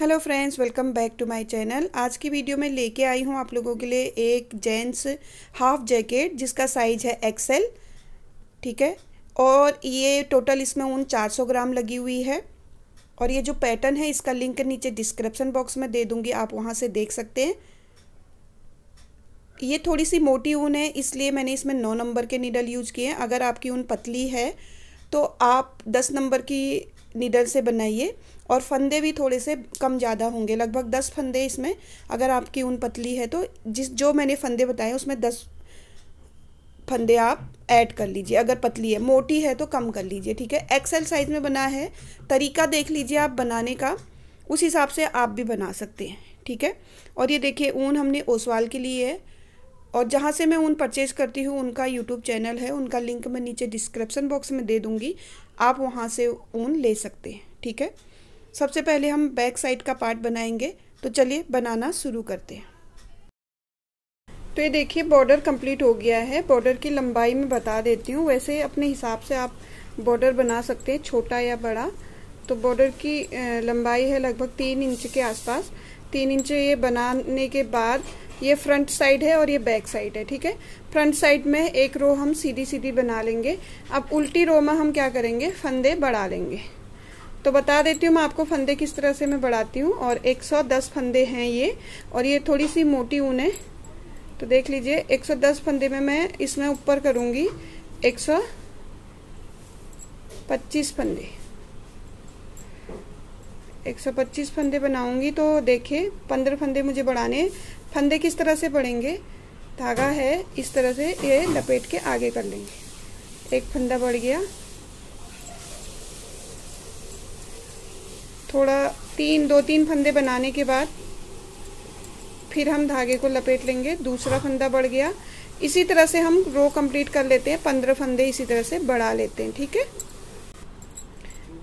hello friends welcome back to my channel आज की video में लेके आई हूँ आप लोगों के लिए एक जेंट्स हाफ जैकेट जिसका साइज है एक्सेल ठीक है और ये टोटल इसमें ऊन 400 ग्राम लगी हुई है और ये जो पैटर्न है इसका लिंक नीचे डिस्क्रिप्शन बॉक्स में दे दूँगी आप वहाँ से देख सकते हैं ये थोड़ी सी मोटी ऊन है इसलिए मैंने इसमें नौ नंबर के नीडल यूज़ किए हैं अगर आपकी ऊन पतली है तो आप दस नंबर की निडल से बनाइए और फंदे भी थोड़े से कम ज़्यादा होंगे लगभग दस फंदे इसमें अगर आपकी ऊन पतली है तो जिस जो मैंने फंदे बताए उसमें दस फंदे आप ऐड कर लीजिए अगर पतली है मोटी है तो कम कर लीजिए ठीक है एक्सेल साइज़ में बना है तरीका देख लीजिए आप बनाने का उस हिसाब से आप भी बना सकते हैं ठीक है और ये देखिए ऊन हमने ओसवाल के लिए है और जहाँ से मैं ऊन परचेज़ करती हूँ उनका यूट्यूब चैनल है उनका लिंक मैं नीचे डिस्क्रिप्सन बॉक्स में दे दूँगी आप वहाँ से ऊन ले सकते हैं ठीक है सबसे पहले हम बैक साइड का पार्ट बनाएंगे तो चलिए बनाना शुरू करते हैं तो ये देखिए बॉर्डर कंप्लीट हो गया है बॉर्डर की लंबाई में बता देती हूँ वैसे अपने हिसाब से आप बॉर्डर बना सकते हैं छोटा या बड़ा तो बॉर्डर की लंबाई है लगभग तीन इंच के आसपास तीन इंच ये बनाने के बाद ये फ्रंट साइड है और ये बैक साइड है ठीक है फ्रंट साइड में एक रो हम सीधी सीधी बना लेंगे अब उल्टी रो में हम क्या करेंगे फंदे बढ़ा लेंगे तो बता देती हूँ मैं आपको फंदे किस तरह से मैं बढ़ाती हूँ और 110 फंदे हैं ये और ये थोड़ी सी मोटी ऊन है तो देख लीजिए 110 फंदे में मैं इसमें ऊपर करूँगी 125 फंदे 125 फंदे बनाऊंगी तो देखिए 15 फंदे मुझे बढ़ाने फंदे किस तरह से बढ़ेंगे धागा है इस तरह से ये लपेट के आगे कर लेंगे एक फंदा बढ़ गया थोड़ा तीन दो तीन फंदे बनाने के बाद फिर हम धागे को लपेट लेंगे दूसरा फंदा बढ़ गया इसी तरह से हम रो कंप्लीट कर लेते हैं पंद्रह फंदे इसी तरह से बढ़ा लेते हैं ठीक है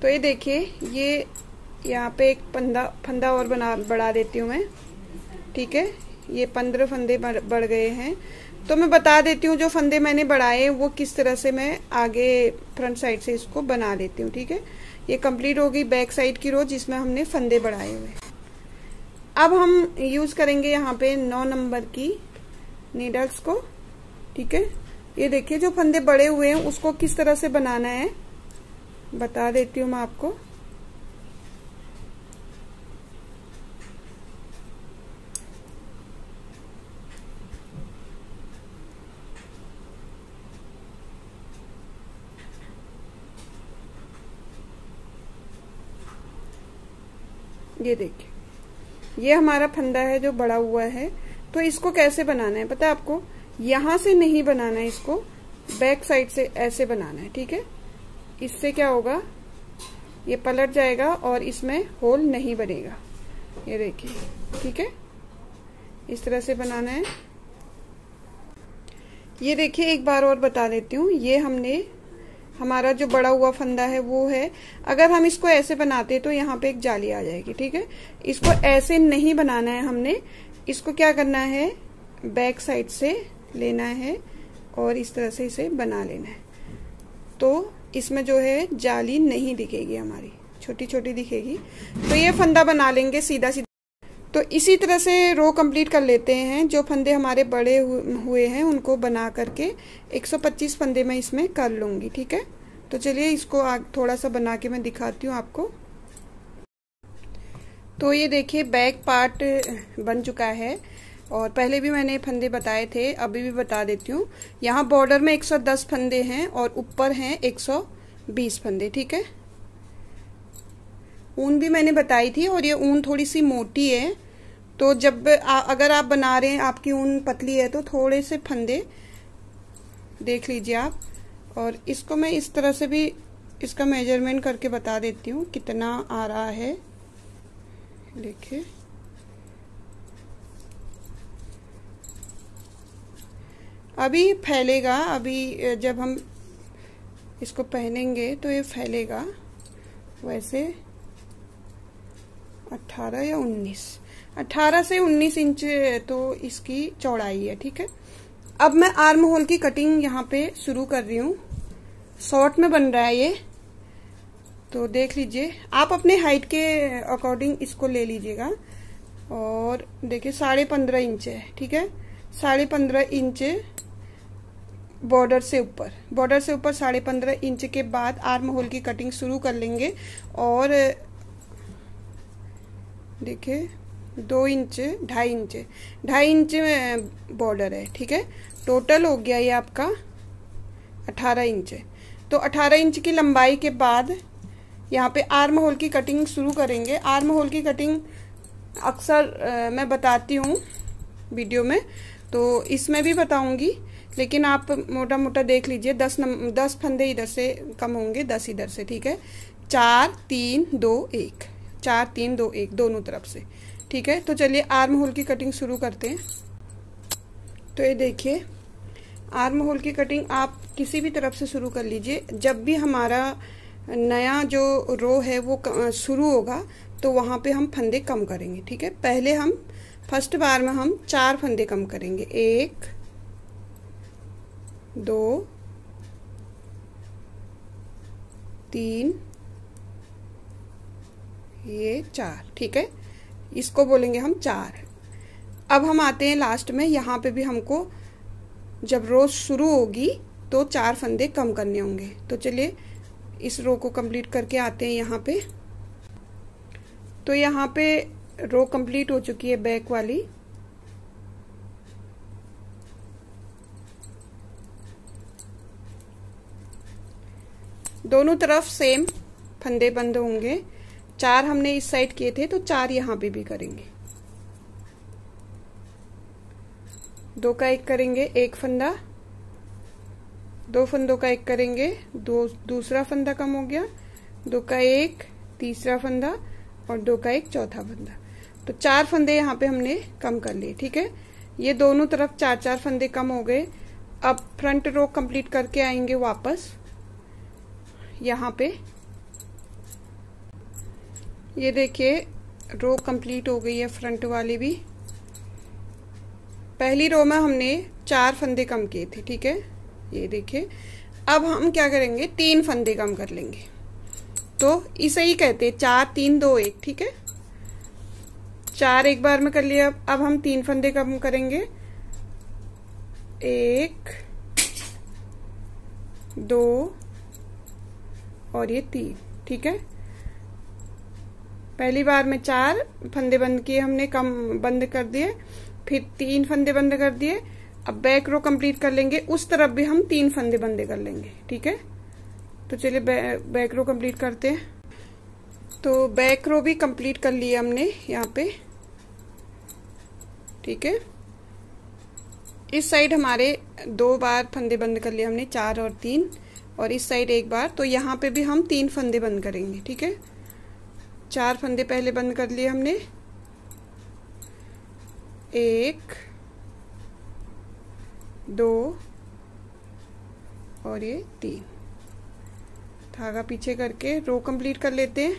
तो ये देखिए ये यहाँ पे एक फंदा फंदा और बना बढ़ा देती हूँ मैं ठीक है ये पंद्रह फंदे बढ़ गए हैं तो मैं बता देती हूँ जो फंदे मैंने बढ़ाए वो किस तरह से मैं आगे फ्रंट साइड से इसको बना देती हूँ ठीक है ये कंप्लीट हो गई बैक साइड की रो जिसमें हमने फंदे बढ़ाए हुए अब हम यूज करेंगे यहाँ पे नौ नंबर की नीडल्स को ठीक है ये देखिए जो फंदे बड़े हुए हैं उसको किस तरह से बनाना है बता देती हूँ मैं आपको ये देखिए ये हमारा फंदा है जो बड़ा हुआ है तो इसको कैसे बनाना है पता है आपको यहां से नहीं बनाना है इसको बैक साइड से ऐसे बनाना है ठीक है इससे क्या होगा ये पलट जाएगा और इसमें होल नहीं बनेगा ये देखिए ठीक है इस तरह से बनाना है ये देखिए एक बार और बता देती हूँ ये हमने हमारा जो बड़ा हुआ फंदा है वो है अगर हम इसको ऐसे बनाते तो यहाँ पे एक जाली आ जाएगी ठीक है इसको ऐसे नहीं बनाना है हमने इसको क्या करना है बैक साइड से लेना है और इस तरह से इसे बना लेना है तो इसमें जो है जाली नहीं दिखेगी हमारी छोटी छोटी दिखेगी तो ये फंदा बना लेंगे सीधा सीधा तो इसी तरह से रो कंप्लीट कर लेते हैं जो फंदे हमारे बड़े हुए हैं उनको बना करके 125 फंदे मैं इसमें कर लूँगी ठीक है तो चलिए इसको आग थोड़ा सा बना के मैं दिखाती हूँ आपको तो ये देखिए बैक पार्ट बन चुका है और पहले भी मैंने फंदे बताए थे अभी भी बता देती हूँ यहाँ बॉर्डर में 110 फंदे हैं और ऊपर हैं 120 फंदे ठीक है ऊन भी मैंने बताई थी और ये ऊन थोड़ी सी मोटी है तो जब आ, अगर आप बना रहे हैं आपकी ऊन पतली है तो थोड़े से फंदे देख लीजिए आप और इसको मैं इस तरह से भी इसका मेजरमेंट करके बता देती हूँ कितना आ रहा है देखिए अभी फैलेगा अभी जब हम इसको पहनेंगे तो ये फैलेगा वैसे अट्ठारह या उन्नीस अट्ठारह से उन्नीस इंच तो इसकी चौड़ाई है ठीक है अब मैं आर्म होल की कटिंग यहाँ पे शुरू कर रही हूँ शॉर्ट में बन रहा है ये तो देख लीजिए आप अपने हाइट के अकॉर्डिंग इसको ले लीजिएगा और देखिए साढ़े पंद्रह इंच है ठीक है साढ़े पंद्रह इंच बॉर्डर से ऊपर बॉर्डर से ऊपर साढ़े पंद्रह इंच के बाद आर्म होल की कटिंग शुरू कर लेंगे और देखिए दो इंच ढाई इंच ढाई इंच में बॉर्डर है ठीक है टोटल हो गया ये आपका अठारह इंच तो अठारह इंच की लंबाई के बाद यहाँ पे आर्म होल की कटिंग शुरू करेंगे आर्म होल की कटिंग अक्सर मैं बताती हूँ वीडियो में तो इसमें भी बताऊंगी लेकिन आप मोटा मोटा देख लीजिए दस नम दस फंदे इधर से कम होंगे दस इधर से ठीक है चार तीन दो एक चार तीन दो एक दोनों तरफ से ठीक है तो चलिए आर्म होल की कटिंग शुरू करते हैं तो ये देखिए आर्म होल की कटिंग आप किसी भी तरफ से शुरू कर लीजिए जब भी हमारा नया जो रो है वो शुरू होगा तो वहाँ पे हम फंदे कम करेंगे ठीक है पहले हम फर्स्ट बार में हम चार फंदे कम करेंगे एक दो तीन ये चार ठीक है इसको बोलेंगे हम चार अब हम आते हैं लास्ट में यहाँ पे भी हमको जब रो शुरू होगी तो चार फंदे कम करने होंगे तो चलिए इस रो को कंप्लीट करके आते हैं यहाँ पे तो यहाँ पे रो कंप्लीट हो चुकी है बैक वाली दोनों तरफ सेम फंदे बंद होंगे चार हमने इस साइड किए थे तो चार यहां पे भी करेंगे दो का एक करेंगे एक फंदा दो फंदों का एक करेंगे दो दूसरा फंदा कम हो गया दो का एक तीसरा फंदा और दो का एक चौथा फंदा तो चार फंदे यहाँ पे हमने कम कर लिए ठीक है ये दोनों तरफ चार चार फंदे कम हो गए अब फ्रंट रो कंप्लीट करके आएंगे वापस यहाँ पे ये देखिए रो कंप्लीट हो गई है फ्रंट वाली भी पहली रो में हमने चार फंदे कम किए थे ठीक है ये देखिए अब हम क्या करेंगे तीन फंदे कम कर लेंगे तो इसे ही कहते हैं चार तीन दो एक ठीक है चार एक बार में कर लिया अब अब हम तीन फंदे कम करेंगे एक दो और ये तीन ठीक है पहली बार में चार फंदे बंद किए हमने कम बंद कर दिए फिर तीन फंदे बंद कर दिए अब बैक रो कंप्लीट कर लेंगे उस तरफ भी हम तीन फंदे बंदे कर लेंगे ठीक है तो चलिए बैक रो कंप्लीट करते हैं तो बैक रो भी कंप्लीट कर लिए हमने यहाँ पे ठीक है इस साइड हमारे दो बार फंदे बंद कर लिए हमने चार और तीन और इस साइड एक बार तो यहाँ पे भी हम तीन फंदे बंद करेंगे ठीक है चार फंदे पहले बंद कर लिए हमने एक दो और ये तीन धागा पीछे करके रो कंप्लीट कर लेते हैं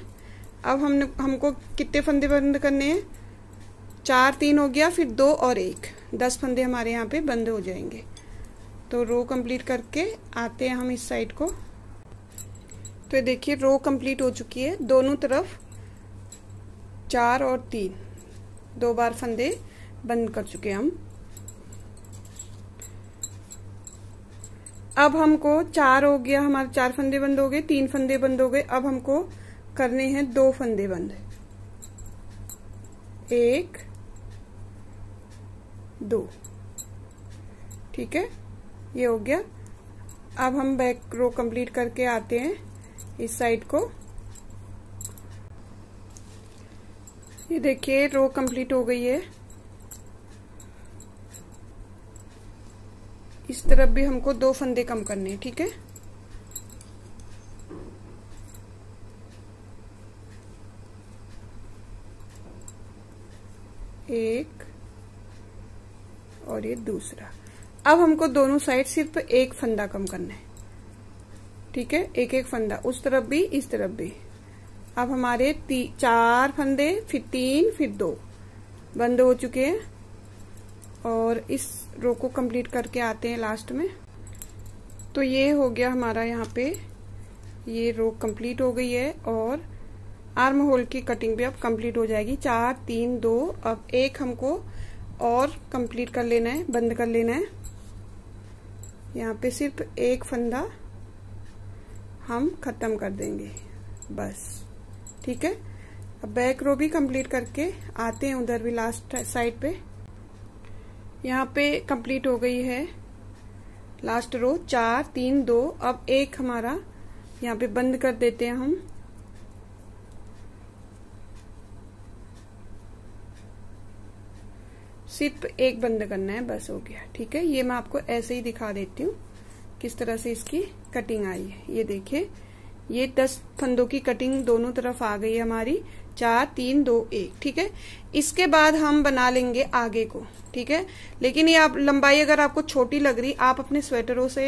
अब हम हमको कितने फंदे बंद करने हैं चार तीन हो गया फिर दो और एक दस फंदे हमारे यहाँ पे बंद हो जाएंगे तो रो कंप्लीट करके आते हैं हम इस साइड को तो ये देखिए रो कंप्लीट हो चुकी है दोनों तरफ चार और तीन दो बार फंदे बंद कर चुके हम अब हमको चार हो गया हमारे चार फंदे बंद हो गए तीन फंदे बंद हो गए अब हमको करने हैं दो फंदे बंद एक दो ठीक है ये हो गया अब हम बैक रो कंप्लीट करके आते हैं इस साइड को ये देखिए रो कंप्लीट हो गई है इस तरफ भी हमको दो फंदे कम करने हैं ठीक है एक और ये दूसरा अब हमको दोनों साइड सिर्फ एक फंदा कम करना है ठीक है एक एक फंदा उस तरफ भी इस तरफ भी अब हमारे चार फंदे फिर तीन फिर दो बंद हो चुके हैं और इस रो को कंप्लीट करके आते हैं लास्ट में तो ये हो गया हमारा यहाँ पे ये रो कंप्लीट हो गई है और आर्म होल की कटिंग भी अब कंप्लीट हो जाएगी चार तीन दो अब एक हमको और कंप्लीट कर लेना है बंद कर लेना है यहाँ पे सिर्फ एक फंदा हम ख़त्म कर देंगे बस ठीक है अब बैक रो भी कंप्लीट करके आते हैं उधर भी लास्ट साइड पे यहाँ पे कंप्लीट हो गई है लास्ट रो चार तीन दो अब एक हमारा यहाँ पे बंद कर देते हैं हम सिर्फ एक बंद करना है बस हो गया ठीक है ये मैं आपको ऐसे ही दिखा देती हूँ किस तरह से इसकी कटिंग आई है ये देखिए ये दस फंदों की कटिंग दोनों तरफ आ गई हमारी चार तीन दो एक ठीक है इसके बाद हम बना लेंगे आगे को ठीक है लेकिन ये आप लंबाई अगर आपको छोटी लग रही आप अपने स्वेटरों से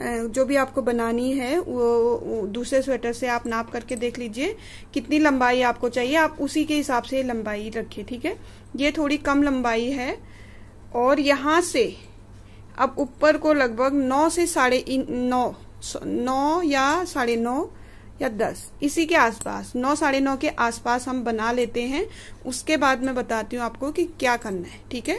जो भी आपको बनानी है वो दूसरे स्वेटर से आप नाप करके देख लीजिए कितनी लंबाई आपको चाहिए आप उसी के हिसाब से लंबाई रखिए ठीक है ये थोड़ी कम लंबाई है और यहां से अब ऊपर को लगभग नौ से साढ़े नौ नौ या साढ़े नौ या दस इसी के आसपास नौ साढ़े नौ के आसपास हम बना लेते हैं उसके बाद मैं बताती हूँ आपको कि क्या करना है ठीक है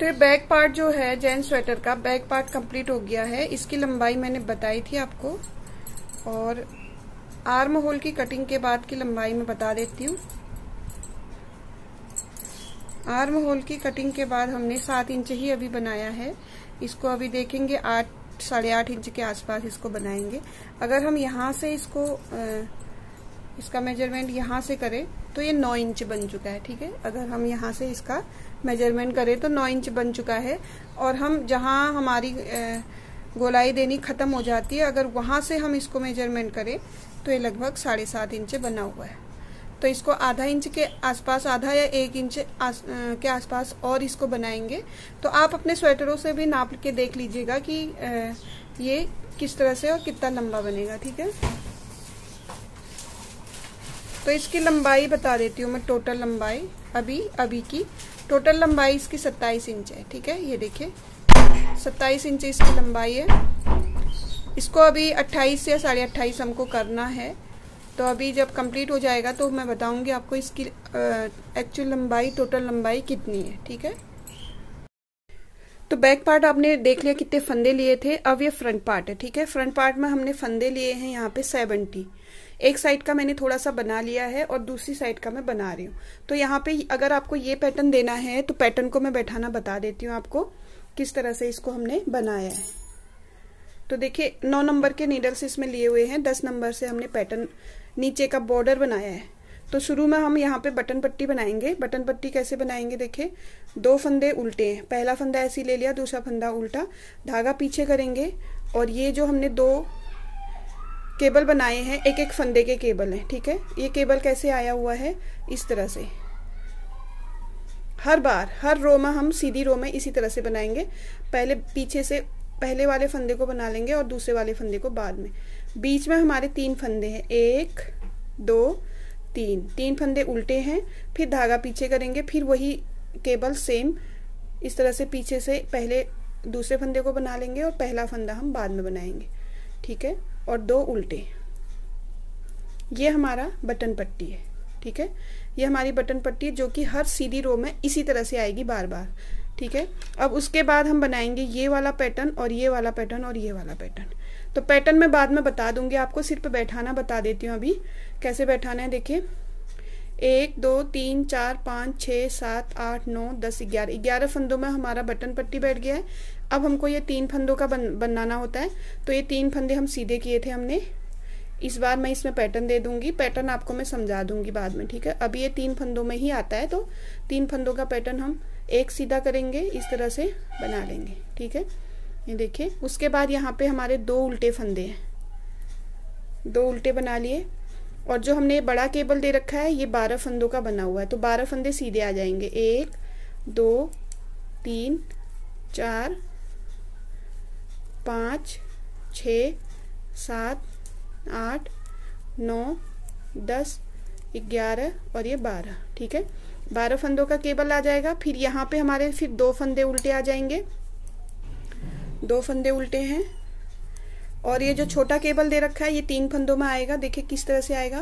तो बैक पार्ट जो है जैन स्वेटर का बैक पार्ट कंप्लीट हो गया है इसकी लंबाई मैंने बताई थी आपको और आर्म होल की कटिंग के बाद की लंबाई मैं बता देती हूँ आर्म होल की कटिंग के बाद हमने सात इंच ही अभी बनाया है इसको अभी देखेंगे आठ साढ़े आठ इंच के आसपास इसको बनाएंगे अगर हम यहाँ से इसको इसका मेजरमेंट यहाँ से करें तो ये नौ इंच बन चुका है ठीक है अगर हम यहाँ से इसका मेजरमेंट करें तो नौ इंच बन चुका है और हम जहाँ हमारी गोलाई देनी खत्म हो जाती है अगर वहां से हम इसको मेजरमेंट करें तो ये लगभग साढ़े सात इंच बना हुआ है तो इसको आधा इंच के आसपास आधा या एक इंच आस, के आसपास और इसको बनाएंगे तो आप अपने स्वेटरों से भी नाप के देख लीजिएगा कि ये किस तरह से और कितना लंबा बनेगा ठीक है तो इसकी लंबाई बता देती हूँ मैं टोटल लंबाई अभी अभी की टोटल लंबाई इसकी 27 इंच है ठीक है ये देखिए 27 इंच इसकी लंबाई है इसको अभी 28 या साढ़े अट्ठाईस हमको करना है तो अभी जब कंप्लीट हो जाएगा तो मैं बताऊंगी आपको इसकी एक्चुअल लंबाई टोटल लंबाई कितनी है ठीक है तो बैक पार्ट आपने देख लिया कितने फंदे लिए थे अब ये फ्रंट पार्ट है ठीक है फ्रंट पार्ट में हमने फंदे लिए हैं यहाँ पे सेवनटी एक साइड का मैंने थोड़ा सा बना लिया है और दूसरी साइड का मैं बना रही हूँ तो यहाँ पे अगर आपको ये पैटर्न देना है तो पैटर्न को मैं बैठाना बता देती हूँ आपको किस तरह से इसको हमने बनाया है तो देखिए नौ नंबर के नीडल्स इसमें लिए हुए हैं दस नंबर से हमने पैटर्न नीचे का बॉर्डर बनाया है तो शुरू में हम यहाँ पे बटन पट्टी बनाएंगे बटन पट्टी कैसे बनाएंगे देखें दो फंदे उल्टे हैं पहला फंदा ऐसे ले लिया दूसरा फंदा उल्टा धागा पीछे करेंगे और ये जो हमने दो केबल बनाए हैं एक एक फंदे के केबल हैं ठीक है ये केबल कैसे आया हुआ है इस तरह से हर बार हर रो में हम सीधी रो में इसी तरह से बनाएंगे पहले पीछे से पहले वाले फंदे को बना लेंगे और दूसरे वाले फंदे को बाद में बीच में हमारे तीन फंदे हैं एक दो तीन तीन फंदे उल्टे हैं फिर धागा पीछे करेंगे फिर वही केबल सेम इस तरह से पीछे से पहले दूसरे फंदे को बना लेंगे और पहला फंदा हम बाद में बनाएंगे ठीक है और दो उल्टे ये हमारा बटन पट्टी है ठीक है ये हमारी बटन पट्टी है जो कि हर सीधी रो में इसी तरह से आएगी बार बार ठीक है अब उसके बाद हम बनाएंगे ये वाला पैटर्न और ये वाला पैटर्न और ये वाला पैटर्न तो पैटर्न मैं बाद में बता दूंगी आपको सिर्फ बैठाना बता देती हूँ अभी कैसे बैठाना है देखिए एक दो तीन चार पाँच छः सात आठ नौ दस ग्यारह ग्यारह फंदों में हमारा बटन पट्टी बैठ गया है अब हमको ये तीन फंदों का बन बनाना होता है तो ये तीन फंदे हम सीधे किए थे हमने इस बार मैं इसमें पैटर्न दे दूंगी पैटर्न आपको मैं समझा दूंगी बाद में ठीक है अब ये तीन फंदों में ही आता है तो तीन फंदों का पैटर्न हम एक सीधा करेंगे इस तरह से बना लेंगे ठीक है ये देखें उसके बाद यहाँ पे हमारे दो उल्टे फंदे हैं दो उल्टे बना लिए और जो हमने बड़ा केबल दे रखा है ये बारह फंदों का बना हुआ है तो बारह फंदे सीधे आ जाएंगे एक दो तीन चार पाँच छ सात आठ नौ दस ग्यारह और ये बारह ठीक है बारह फंदों का केबल आ जाएगा फिर यहाँ पे हमारे फिर दो फंदे उल्टे आ जाएंगे दो फंदे उल्टे हैं और ये जो छोटा केबल दे रखा है ये तीन फंदों में आएगा देखिए किस तरह से आएगा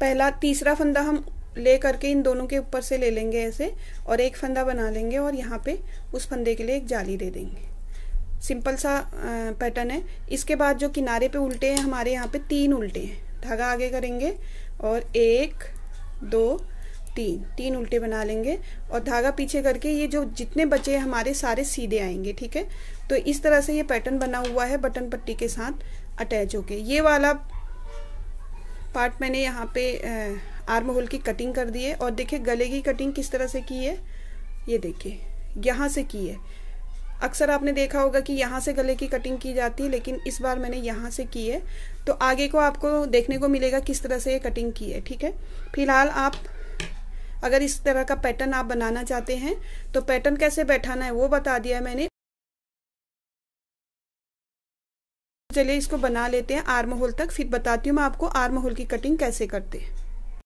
पहला तीसरा फंदा हम ले करके इन दोनों के ऊपर से ले लेंगे ऐसे और एक फंदा बना लेंगे और यहाँ पे उस फंदे के लिए एक जाली दे देंगे सिंपल सा पैटर्न है इसके बाद जो किनारे पे उल्टे हैं हमारे यहाँ पे तीन उल्टे हैं धागा आगे करेंगे और एक दो तीन तीन उल्टे बना लेंगे और धागा पीछे करके ये जो जितने बचे हैं हमारे सारे सीधे आएंगे ठीक है तो इस तरह से ये पैटर्न बना हुआ है बटन पट्टी के साथ अटैच होके ये वाला पार्ट मैंने यहाँ पे आर्म होल की कटिंग कर दी है और देखिए गले की कटिंग किस तरह से की है ये देखिए यहाँ से की है अक्सर आपने देखा होगा कि यहाँ से गले की कटिंग की जाती है लेकिन इस बार मैंने यहाँ से की है तो आगे को आपको देखने को मिलेगा किस तरह से ये कटिंग की है ठीक है फिलहाल आप अगर इस तरह का पैटर्न आप बनाना चाहते हैं तो पैटर्न कैसे बैठाना है वो बता दिया मैंने चलिए इसको बना लेते हैं आर्म होल तक फिर बताती हूँ मैं आपको आर्म होल की कटिंग कैसे करते हैं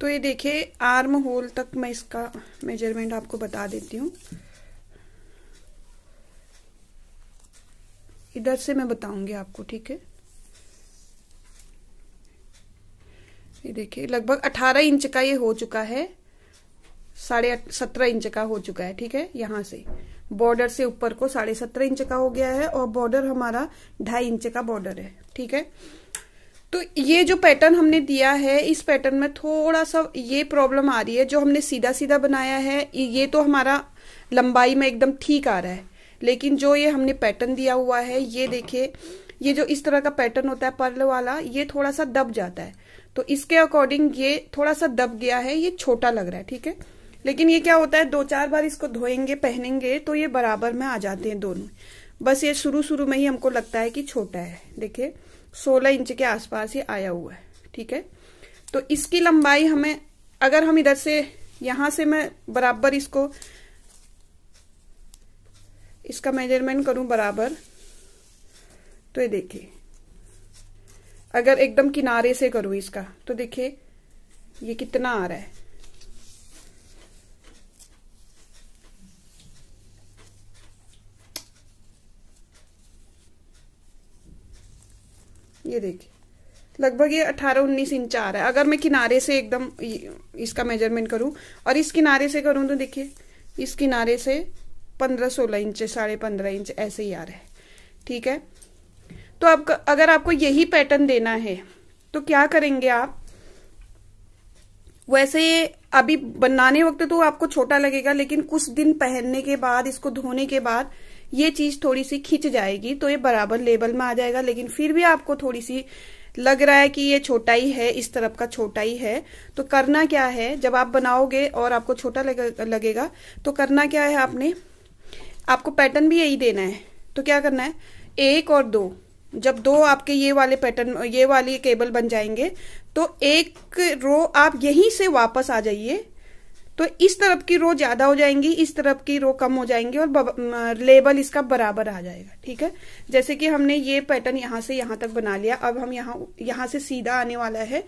तो ये देखिए आर्म होल तक मैं इसका मेजरमेंट आपको बता देती हूँ इधर से मैं बताऊंगी आपको ठीक है ये देखिए लगभग 18 इंच का ये हो चुका है साढ़े सत्रह इंच का हो चुका है ठीक है यहाँ से बॉर्डर से ऊपर को साढ़े सत्रह इंच का हो गया है और बॉर्डर हमारा ढाई इंच का बॉर्डर है ठीक है तो ये जो पैटर्न हमने दिया है इस पैटर्न में थोड़ा सा ये प्रॉब्लम आ रही है जो हमने सीधा सीधा बनाया है ये तो हमारा लंबाई में एकदम ठीक आ रहा है लेकिन जो ये हमने पैटर्न दिया हुआ है ये देखिए ये जो इस तरह का पैटर्न होता है पर्ल वाला ये थोड़ा सा दब जाता है तो इसके अकॉर्डिंग ये थोड़ा सा दब गया है ये छोटा लग रहा है ठीक है लेकिन ये क्या होता है दो चार बार इसको धोएंगे पहनेंगे तो ये बराबर में आ जाते हैं दोनों बस ये शुरू शुरू में ही हमको लगता है कि छोटा है देखिए 16 इंच के आसपास ये आया हुआ है ठीक है तो इसकी लंबाई हमें अगर हम इधर से यहां से मैं बराबर इसको इसका मेजरमेंट करूं बराबर तो ये देखिए अगर एकदम किनारे से करूं इसका तो देखिए ये कितना आ रहा है ये देखिए लगभग ये 18-19 इंच आ रहा है अगर मैं किनारे से एकदम इसका मेजरमेंट करूं और इस किनारे से करूं तो देखिए इस किनारे से 15-16 इंच साढ़े पंद्रह इंच ऐसे ही आ रहा है ठीक है तो अब अगर आपको यही पैटर्न देना है तो क्या करेंगे आप वैसे ये अभी बनाने वक्त तो आपको छोटा लगेगा लेकिन कुछ दिन पहनने के बाद इसको धोने के बाद ये चीज थोड़ी सी खिंच जाएगी तो ये बराबर लेबल में आ जाएगा लेकिन फिर भी आपको थोड़ी सी लग रहा है कि ये छोटा ही है इस तरफ का छोटा ही है तो करना क्या है जब आप बनाओगे और आपको छोटा लगेगा तो करना क्या है आपने आपको पैटर्न भी यही देना है तो क्या करना है एक और दो जब दो आपके ये वाले पैटर्न ये वाली केबल बन जाएंगे तो एक रो आप यहीं से वापस आ जाइए तो इस तरफ की रो ज्यादा हो जाएंगी इस तरफ की रो कम हो जाएंगी और लेबल इसका बराबर आ जाएगा ठीक है जैसे कि हमने ये पैटर्न यहां से यहां तक बना लिया अब हम यहाँ यहां से सीधा आने वाला है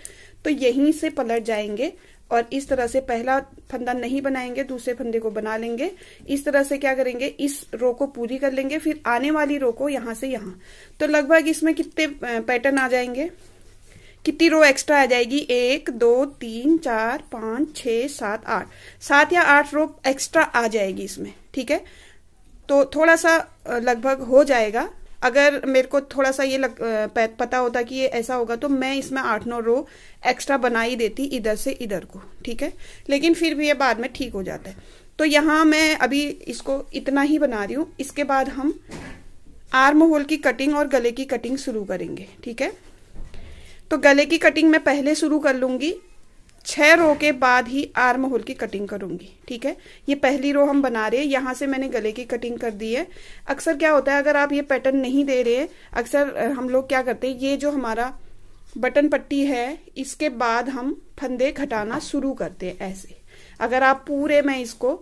तो यहीं से पलट जाएंगे और इस तरह से पहला फंदा नहीं बनाएंगे दूसरे फंदे को बना लेंगे इस तरह से क्या करेंगे इस रो को पूरी कर लेंगे फिर आने वाली रो को यहां से यहां तो लगभग इसमें कितने पैटर्न आ जाएंगे कितनी रो एक्स्ट्रा आ जाएगी एक दो तीन चार पाँच छ सात आठ सात या आठ रो एक्स्ट्रा आ जाएगी इसमें ठीक है तो थोड़ा सा लगभग हो जाएगा अगर मेरे को थोड़ा सा ये लग, पता होता कि ये ऐसा होगा तो मैं इसमें आठ नौ रो एक्स्ट्रा बना ही देती इधर से इधर को ठीक है लेकिन फिर भी ये बाद में ठीक हो जाता है तो यहाँ मैं अभी इसको इतना ही बना रही हूँ इसके बाद हम आर्म होल की कटिंग और गले की कटिंग शुरू करेंगे ठीक है तो गले की कटिंग मैं पहले शुरू कर लूँगी छः रो के बाद ही आर्म होल की कटिंग करूँगी ठीक है ये पहली रो हम बना रहे हैं यहाँ से मैंने गले की कटिंग कर दी है अक्सर क्या होता है अगर आप ये पैटर्न नहीं दे रहे अक्सर हम लोग क्या करते हैं ये जो हमारा बटन पट्टी है इसके बाद हम फंदे घटाना शुरू करते हैं ऐसे अगर आप पूरे में इसको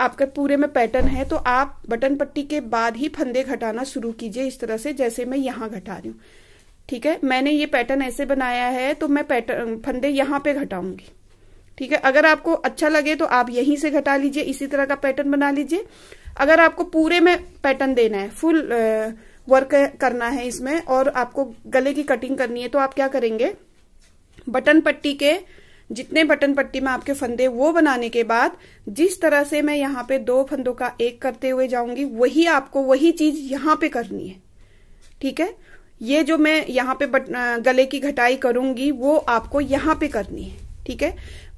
आपके पूरे में पैटर्न है तो आप बटन पट्टी के बाद ही फंदे घटाना शुरू कीजिए इस तरह से जैसे मैं यहाँ घटा रही हूँ ठीक है मैंने ये पैटर्न ऐसे बनाया है तो मैं पैटर्न फंदे यहाँ पे घटाऊंगी ठीक है अगर आपको अच्छा लगे तो आप यहीं से घटा लीजिए इसी तरह का पैटर्न बना लीजिए अगर आपको पूरे में पैटर्न देना है फुल वर्क करना है इसमें और आपको गले की कटिंग करनी है तो आप क्या करेंगे बटन पट्टी के जितने बटन पट्टी में आपके फंदे वो बनाने के बाद जिस तरह से मैं यहाँ पे दो फंदों का एक करते हुए जाऊंगी वही आपको वही चीज यहाँ पे करनी है ठीक है ये जो मैं यहाँ पे बट, गले की घटाई करूंगी वो आपको यहाँ पे करनी है ठीक है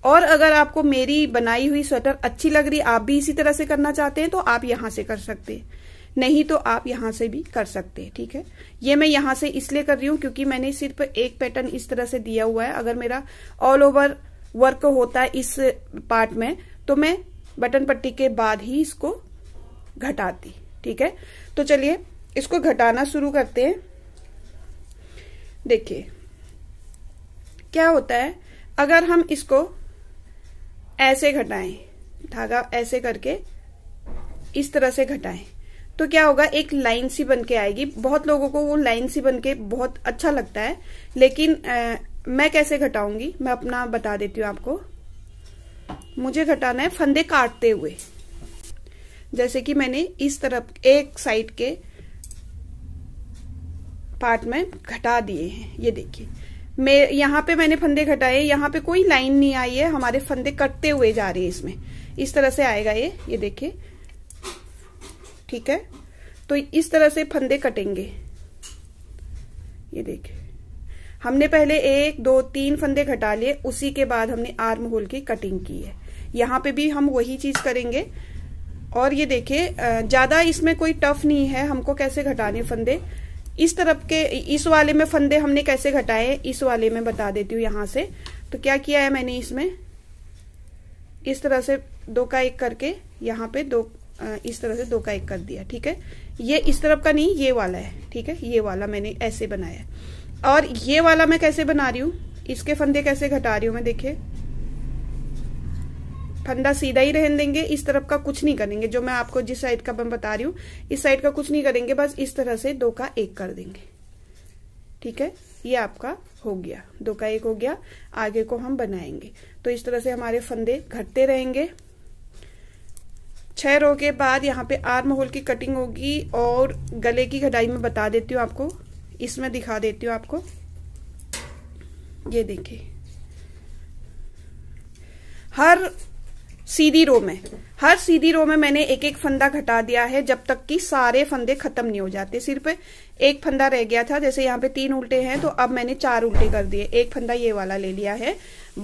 और अगर आपको मेरी बनाई हुई स्वेटर अच्छी लग रही आप भी इसी तरह से करना चाहते हैं तो आप यहाँ से कर सकते हैं नहीं तो आप यहां से भी कर सकते हैं ठीक है ये मैं यहां से इसलिए कर रही हूं क्योंकि मैंने सिर्फ एक पैटर्न इस तरह से दिया हुआ है अगर मेरा ऑल ओवर वर्क होता है इस पार्ट में तो मैं बटन पट्टी के बाद ही इसको घटाती ठीक है तो चलिए इसको घटाना शुरू करते हैं देखिए क्या होता है अगर हम इसको ऐसे घटाएं धागा ऐसे करके इस तरह से घटाएं तो क्या होगा एक लाइन सी बन के आएगी बहुत लोगों को वो लाइन सी बन के बहुत अच्छा लगता है लेकिन आ, मैं कैसे घटाऊंगी मैं अपना बता देती हूँ आपको मुझे घटाना है फंदे काटते हुए जैसे कि मैंने इस तरफ एक साइड के पार्ट में घटा दिए हैं ये देखिए मैं यहाँ पे मैंने फंदे घटाए यहाँ पे कोई लाइन नहीं आई है हमारे फंदे कटते हुए जा रहे हैं इसमें इस तरह से आएगा ये ये देखिए ठीक है तो इस तरह से फंदे कटेंगे ये देखिए हमने पहले एक दो तीन फंदे घटा लिए उसी के बाद हमने आर्म होल की कटिंग की है यहाँ पे भी हम वही चीज करेंगे और ये देखिए ज्यादा इसमें कोई टफ नहीं है हमको कैसे घटाने फंदे इस तरफ के इस वाले में फंदे हमने कैसे घटाए इस वाले में बता देती हूँ यहां से तो क्या किया है मैंने इसमें इस तरह से दो का एक करके यहाँ पे दो इस तरह से दो का एक कर दिया ठीक है ये इस तरफ का नहीं ये वाला है ठीक है ये वाला मैंने ऐसे बनाया और ये वाला मैं कैसे बना रही हूं इसके फंदे कैसे घटा रही हूँ मैं देखिये फंदा सीधा ही रहने देंगे इस तरफ का कुछ नहीं करेंगे जो मैं आपको जिस साइड का मैं बता रही हूँ इस साइड का कुछ नहीं करेंगे बस इस तरह से दो का एक कर देंगे ठीक है ये आपका हो गया दो का एक हो गया आगे को हम बनाएंगे तो इस तरह से हमारे फंदे घटते रहेंगे छह रो के बाद यहाँ पे आर्म होल की कटिंग होगी और गले की कढ़ाई में बता देती हूँ आपको इसमें दिखा देती हूँ आपको ये देखिए हर सीधी रो में हर सीधी रो में मैंने एक एक फंदा घटा दिया है जब तक कि सारे फंदे खत्म नहीं हो जाते सिर्फ एक फंदा रह गया था जैसे यहाँ पे तीन उल्टे हैं तो अब मैंने चार उल्टे कर दिए एक फंदा ये वाला ले लिया है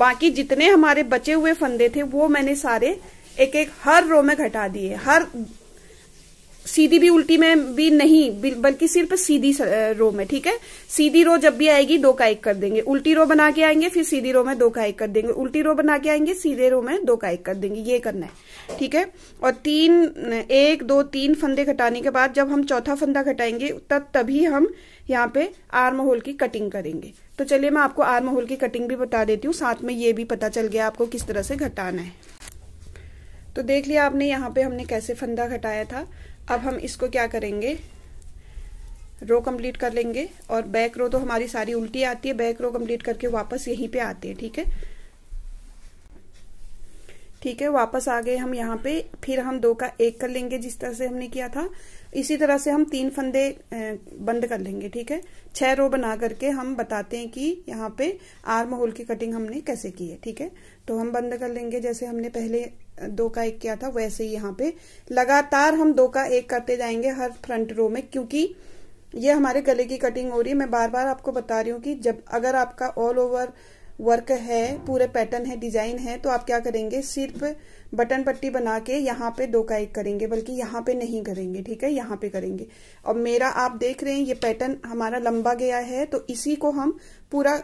बाकी जितने हमारे बचे हुए फंदे थे वो मैंने सारे एक एक हर रो में घटा दिए हर सीधी भी उल्टी में भी नहीं बल्कि सिर्फ सीधी रो में ठीक है सीधी रो जब भी आएगी दो का एक कर देंगे उल्टी रो बना के आएंगे फिर सीधी रो में दो का एक कर देंगे उल्टी रो बना के आएंगे सीधे रो में दो का एक कर देंगे ये करना है ठीक है और तीन एक दो तीन फंदे घटाने के बाद जब हम चौथा फंदा घटाएंगे तब तभी हम यहाँ पे आर्म होल की कटिंग करेंगे तो चलिए मैं आपको आर्म होल की कटिंग भी बता देती हूँ साथ में ये भी पता चल गया आपको किस तरह से घटाना है तो देख लिया आपने यहाँ पे हमने कैसे फंदा घटाया था अब हम इसको क्या करेंगे रो कंप्लीट कर लेंगे और बैक रो तो हमारी सारी उल्टी आती है बैक रो कंप्लीट करके वापस यहीं पे आते हैं ठीक है ठीक है वापस आ गए हम यहाँ पे फिर हम दो का एक कर लेंगे जिस तरह से हमने किया था इसी तरह से हम तीन फंदे बंद कर लेंगे ठीक है छह रो बना करके हम बताते हैं कि यहाँ पे आर्म होल की कटिंग हमने कैसे की है ठीक है तो हम बंद कर लेंगे जैसे हमने पहले दो का एक किया था वैसे ही यहाँ पे लगातार हम दो का एक करते जाएंगे हर फ्रंट रो में क्योंकि ये हमारे गले की कटिंग हो रही है मैं बार बार आपको बता रही हूँ कि जब अगर आपका ऑल ओवर वर्क है पूरे पैटर्न है डिजाइन है तो आप क्या करेंगे सिर्फ बटन पट्टी बना के यहाँ पे दो का एक करेंगे बल्कि यहाँ पे नहीं करेंगे ठीक है यहाँ पे करेंगे और मेरा आप देख रहे हैं ये पैटर्न हमारा लंबा गया है तो इसी को हम पूरा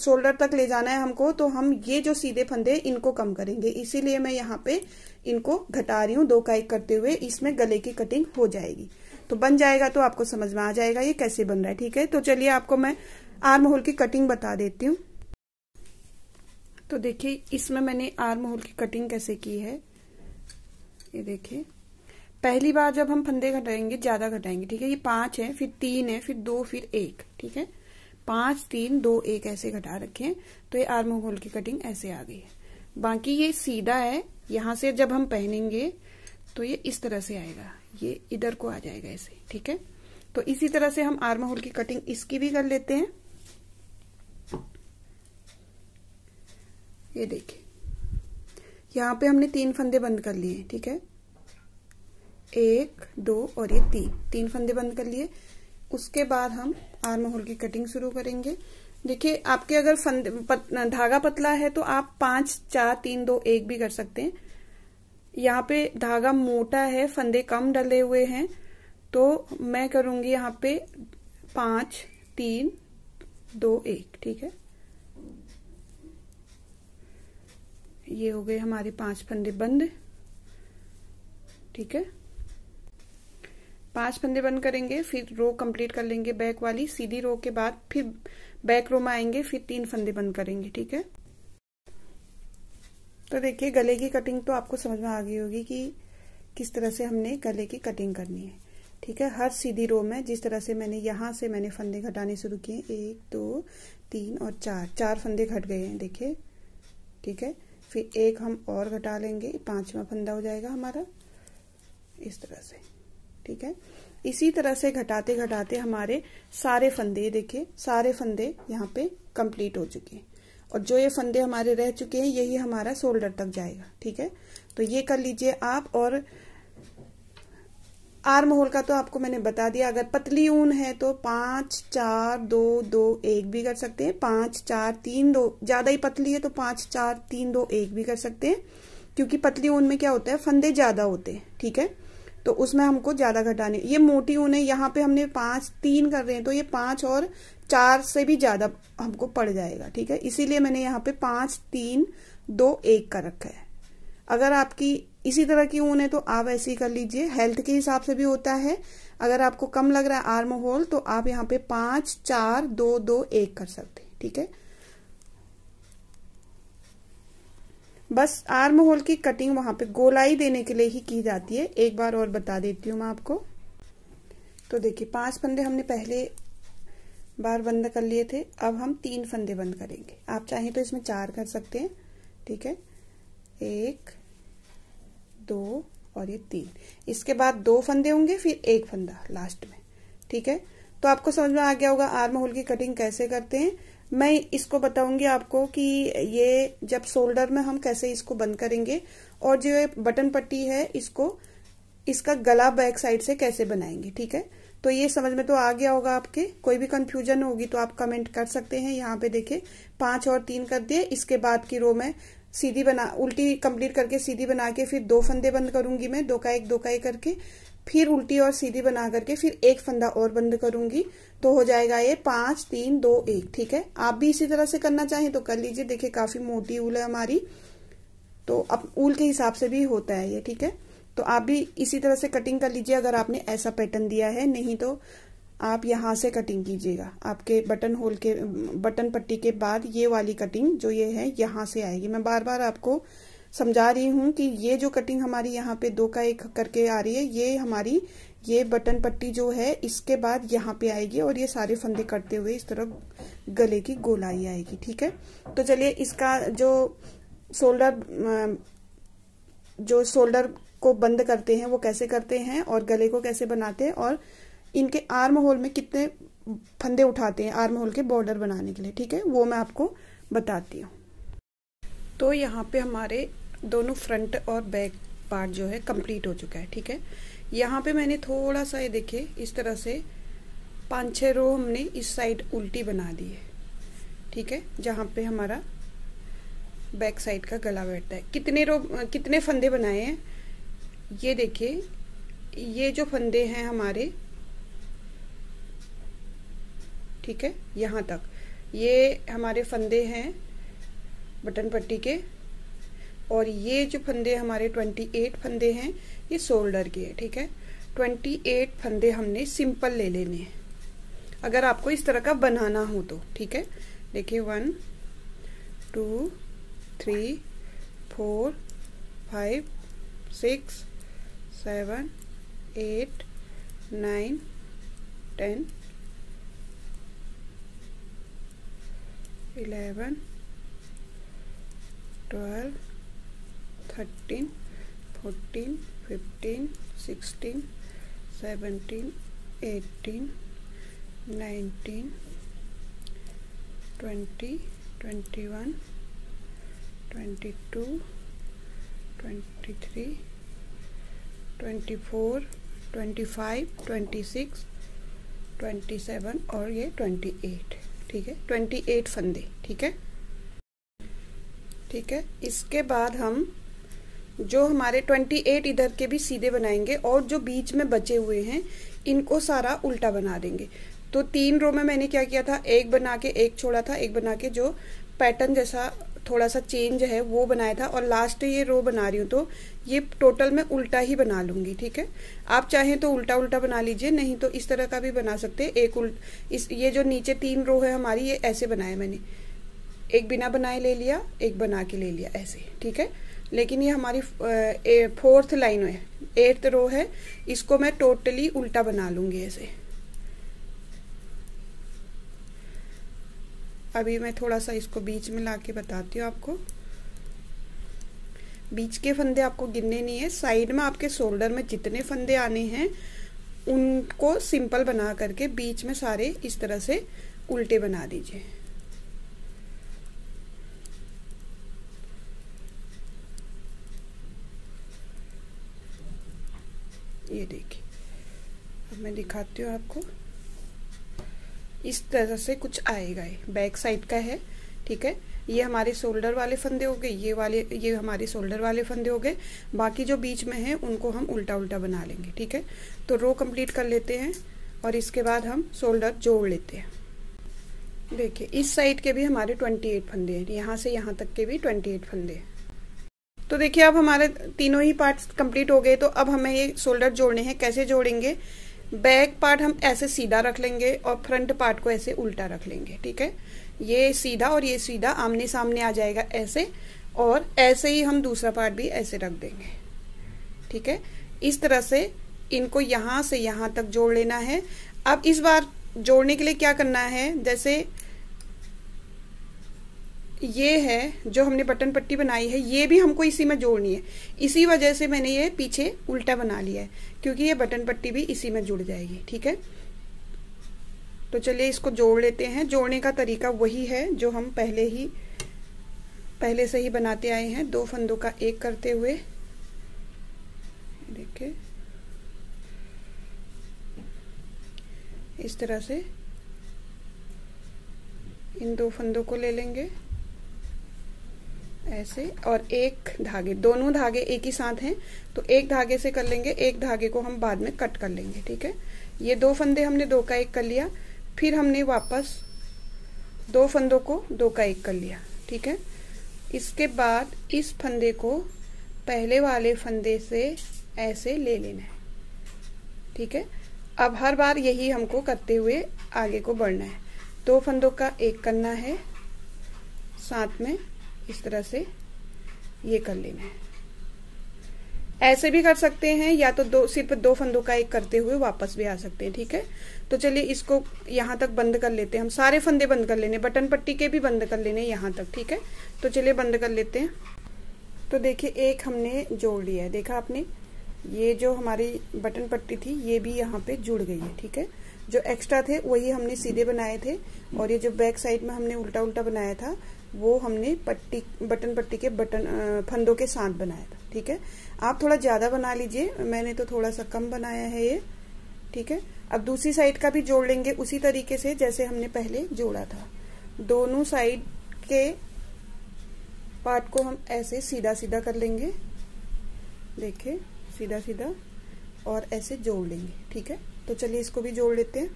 शोल्डर तक ले जाना है हमको तो हम ये जो सीधे फंदे इनको कम करेंगे इसीलिए मैं यहाँ पे इनको घटा रही हूँ दो का एक करते हुए इसमें गले की कटिंग हो जाएगी तो बन जाएगा तो आपको समझ में आ जाएगा ये कैसे बन रहा है ठीक है तो चलिए आपको मैं आर्म होल की कटिंग बता देती हूँ तो देखिए इसमें मैंने आर्म होल की कटिंग कैसे की है ये देखिए पहली बार जब हम फंदे घटाएंगे ज्यादा घटाएंगे ठीक है ये पांच है फिर तीन है फिर दो फिर एक ठीक है पांच तीन दो एक ऐसे घटा रखें तो ये आर्म होल की कटिंग ऐसे आ गई है बाकी ये सीधा है यहां से जब हम पहनेंगे तो ये इस तरह से आएगा ये इधर को आ जाएगा ऐसे ठीक है तो इसी तरह से हम आर्म होल की कटिंग इसकी भी कर लेते हैं ये देखिए यहां पे हमने तीन फंदे बंद कर लिए ठीक है एक दो और ये तीन तीन फंदे बंद कर लिए उसके बाद हम आर्म होल की कटिंग शुरू करेंगे देखिए आपके अगर फंद पत, धागा पतला है तो आप पांच चार तीन दो एक भी कर सकते हैं यहाँ पे धागा मोटा है फंदे कम डले हुए हैं तो मैं करूंगी यहाँ पे पांच तीन दो एक ठीक है ये हो गए हमारे पांच फंदे बंद ठीक है पांच फंदे बंद करेंगे फिर रो कंप्लीट कर लेंगे बैक वाली सीधी रो के बाद फिर बैक रो में आएंगे फिर तीन फंदे बंद करेंगे ठीक है तो देखिए गले की कटिंग तो आपको समझ में आ गई होगी कि किस तरह से हमने गले की कटिंग करनी है ठीक है हर सीधी रो में जिस तरह से मैंने यहां से मैंने फंदे घटाने शुरू किए एक दो तीन और चार चार फंदे घट गए हैं देखिए ठीक है फिर एक हम और घटा लेंगे पांचवा फंदा हो जाएगा हमारा इस तरह से ठीक है इसी तरह से घटाते घटाते हमारे सारे फंदे देखे सारे फंदे यहाँ पे कंप्लीट हो चुके हैं और जो ये फंदे हमारे रह चुके हैं यही हमारा शोल्डर तक जाएगा ठीक है तो ये कर लीजिए आप और आर्म होल का तो आपको मैंने बता दिया अगर पतली ऊन है तो पांच चार दो दो एक भी कर सकते हैं पांच चार तीन दो ज़्यादा ही पतली है तो पांच चार तीन दो एक भी कर सकते हैं क्योंकि पतली ऊन में क्या होता है फंदे ज़्यादा होते हैं ठीक है तो उसमें हमको ज्यादा घटाने ये मोटी ऊन है यहाँ पे हमने पांच तीन कर रहे हैं तो ये पांच और चार से भी ज्यादा हमको पड़ जाएगा ठीक है इसीलिए मैंने यहाँ पे पांच तीन दो एक का रखा है अगर आपकी इसी तरह की ऊन है तो आप ऐसे ही कर लीजिए हेल्थ के हिसाब से भी होता है अगर आपको कम लग रहा है आर्म होल तो आप यहाँ पे पांच चार दो दो एक कर सकते हैं ठीक है बस आर्म होल की कटिंग वहां पे गोलाई देने के लिए ही की जाती है एक बार और बता देती हूँ मैं आपको तो देखिए पांच फंदे हमने पहले बार बंद कर लिए थे अब हम तीन फंदे बंद करेंगे आप चाहें तो इसमें चार कर सकते हैं ठीक है एक दो और ये तीन इसके बाद दो फंदे होंगे फिर एक फंदा लास्ट में ठीक है तो आपको समझ में आ गया होगा आर्म होल की कटिंग कैसे करते हैं मैं इसको बताऊंगी आपको कि ये जब शोल्डर में हम कैसे इसको बंद करेंगे और जो बटन पट्टी है इसको इसका गला बैक साइड से कैसे बनाएंगे ठीक है तो ये समझ में तो आ गया होगा आपके कोई भी कंफ्यूजन होगी तो आप कमेंट कर सकते हैं यहाँ पे देखे पांच और तीन कर दिए इसके बाद की रो में सीधी बना उल्टी कंप्लीट करके सीधी बना के फिर दो फंदे बंद करूंगी मैं दो का एक दो का एक करके फिर उल्टी और सीधी बना करके फिर एक फंदा और बंद करूंगी तो हो जाएगा ये पांच तीन दो एक ठीक है आप भी इसी तरह से करना चाहें तो कर लीजिए देखिए काफी मोटी ऊल है हमारी तो अब ऊल के हिसाब से भी होता है ये ठीक है तो आप भी इसी तरह से कटिंग कर लीजिए अगर आपने ऐसा पैटर्न दिया है नहीं तो आप यहां से कटिंग कीजिएगा आपके बटन होल के बटन पट्टी के बाद ये वाली कटिंग जो ये है यहां से आएगी मैं बार बार आपको समझा रही हूँ कि ये जो कटिंग हमारी यहाँ पे दो का एक करके आ रही है ये हमारी ये बटन पट्टी जो है इसके बाद यहाँ पे आएगी और ये सारे फंदे करते हुए इस तरफ गले की गोलाई आएगी ठीक है तो चलिए इसका जो शोल्डर जो शोल्डर को बंद करते हैं वो कैसे करते हैं और गले को कैसे बनाते हैं और इनके आर्म होल में कितने फंदे उठाते हैं आर्म होल के बॉर्डर बनाने के लिए ठीक है वो मैं आपको बताती हूँ तो यहाँ पे हमारे दोनों फ्रंट और बैक पार्ट जो है कंप्लीट हो चुका है ठीक है यहाँ पे मैंने थोड़ा सा ये देखे इस तरह से पाँच छः रो हमने इस साइड उल्टी बना दी है ठीक है जहाँ पे हमारा बैक साइड का गला बैठता है कितने रो कितने फंदे बनाए हैं ये देखिए ये जो फंदे हैं हमारे ठीक है यहाँ तक ये हमारे फंदे हैं बटन पट्टी के और ये जो फंदे हमारे 28 फंदे हैं ये शोल्डर के हैं ठीक है 28 फंदे हमने सिंपल ले लेने हैं अगर आपको इस तरह का बनाना हो तो ठीक है देखिए one two three four five six seven eight nine ten eleven twelve thirteen fourteen fifteen sixteen seventeen eighteen nineteen twenty twenty one twenty two twenty three twenty four twenty five twenty six twenty seven और ये twenty eight ठीक है twenty eight फंदे ठीक है ठीक है इसके बाद हम जो हमारे 28 इधर के भी सीधे बनाएंगे और जो बीच में बचे हुए हैं इनको सारा उल्टा बना देंगे तो तीन रो में मैंने क्या किया था एक बना के एक छोड़ा था एक बना के जो पैटर्न जैसा थोड़ा सा चेंज है वो बनाया था और लास्ट ये रो बना रही हूँ तो ये टोटल मैं उल्टा ही बना लूँगी ठीक है आप चाहें तो उल्टा उल्टा बना लीजिए नहीं तो इस तरह का भी बना सकते हैं एक उल्ट इस ये जो नीचे तीन रो है हमारी ये ऐसे बनाया मैंने एक बिना बनाए ले लिया एक बना के ले लिया ऐसे ठीक है लेकिन ये हमारी फोर्थ लाइन है एट्थ रो है इसको मैं टोटली उल्टा बना लूंगी ऐसे अभी मैं थोड़ा सा इसको बीच में ला के बताती हूँ आपको बीच के फंदे आपको गिनने नहीं है साइड में आपके शोल्डर में जितने फंदे आने हैं उनको सिंपल बना करके बीच में सारे इस तरह से उल्टे बना दीजिए ये देखिए अब मैं दिखाती हूँ आपको इस तरह से कुछ आएगा ये बैक साइड का है ठीक है ये हमारे शोल्डर वाले फंदे हो गए ये वाले ये हमारे शोल्डर वाले फंदे हो गए बाकी जो बीच में है उनको हम उल्टा उल्टा बना लेंगे ठीक है तो रो कंप्लीट कर लेते हैं और इसके बाद हम शोल्डर जोड़ लेते हैं देखिए इस साइड के भी हमारे 28 फंदे हैं यहाँ से यहाँ तक के भी 28 फंदे हैं तो देखिए अब हमारे तीनों ही पार्ट्स कंप्लीट हो गए तो अब हमें ये शोल्डर जोड़ने हैं कैसे जोड़ेंगे बैक पार्ट हम ऐसे सीधा रख लेंगे और फ्रंट पार्ट को ऐसे उल्टा रख लेंगे ठीक है ये सीधा और ये सीधा आमने सामने आ जाएगा ऐसे और ऐसे ही हम दूसरा पार्ट भी ऐसे रख देंगे ठीक है इस तरह से इनको यहाँ से यहाँ तक जोड़ लेना है अब इस बार जोड़ने के लिए क्या करना है जैसे ये है जो हमने बटन पट्टी बनाई है ये भी हमको इसी में जोड़नी है इसी वजह से मैंने ये पीछे उल्टा बना लिया है क्योंकि ये बटन पट्टी भी इसी में जुड़ जाएगी ठीक है तो चलिए इसको जोड़ लेते हैं जोड़ने का तरीका वही है जो हम पहले ही पहले से ही बनाते आए हैं दो फंदों का एक करते हुए देखिए इस तरह से इन दो फंदों को ले लेंगे ऐसे और एक धागे दोनों धागे एक ही साथ हैं तो एक धागे से कर लेंगे एक धागे को हम बाद में कट कर लेंगे ठीक है ये दो फंदे हमने दो का एक कर लिया फिर हमने वापस दो फंदों को दो का एक कर लिया ठीक है इसके बाद इस फंदे को पहले वाले फंदे से ऐसे ले लेना है ठीक है अब हर बार यही हमको करते हुए आगे को बढ़ना है दो फंदों का एक करना है साथ में इस तरह से ये कर लेना है ऐसे भी कर सकते हैं या तो दो सिर्फ दो फंदों का एक करते हुए वापस भी आ सकते हैं ठीक है तो चलिए इसको यहाँ तक बंद कर लेते हैं हम सारे फंदे बंद कर लेने बटन पट्टी के भी बंद कर लेने यहाँ तक ठीक है तो चलिए बंद कर लेते हैं तो देखिए एक हमने जोड़ लिया है देखा आपने ये जो हमारी बटन पट्टी थी ये भी यहाँ पे जुड़ गई है ठीक है जो एक्स्ट्रा थे वही हमने सीधे बनाए थे और ये जो बैक साइड में हमने उल्टा उल्टा बनाया था वो हमने पट्टी बटन पट्टी के बटन फंदों के साथ बनाया था ठीक है आप थोड़ा ज़्यादा बना लीजिए मैंने तो थोड़ा सा कम बनाया है ये ठीक है अब दूसरी साइड का भी जोड़ लेंगे उसी तरीके से जैसे हमने पहले जोड़ा था दोनों साइड के पार्ट को हम ऐसे सीधा सीधा कर लेंगे देखे सीधा सीधा और ऐसे जोड़ लेंगे ठीक है तो चलिए इसको भी जोड़ लेते हैं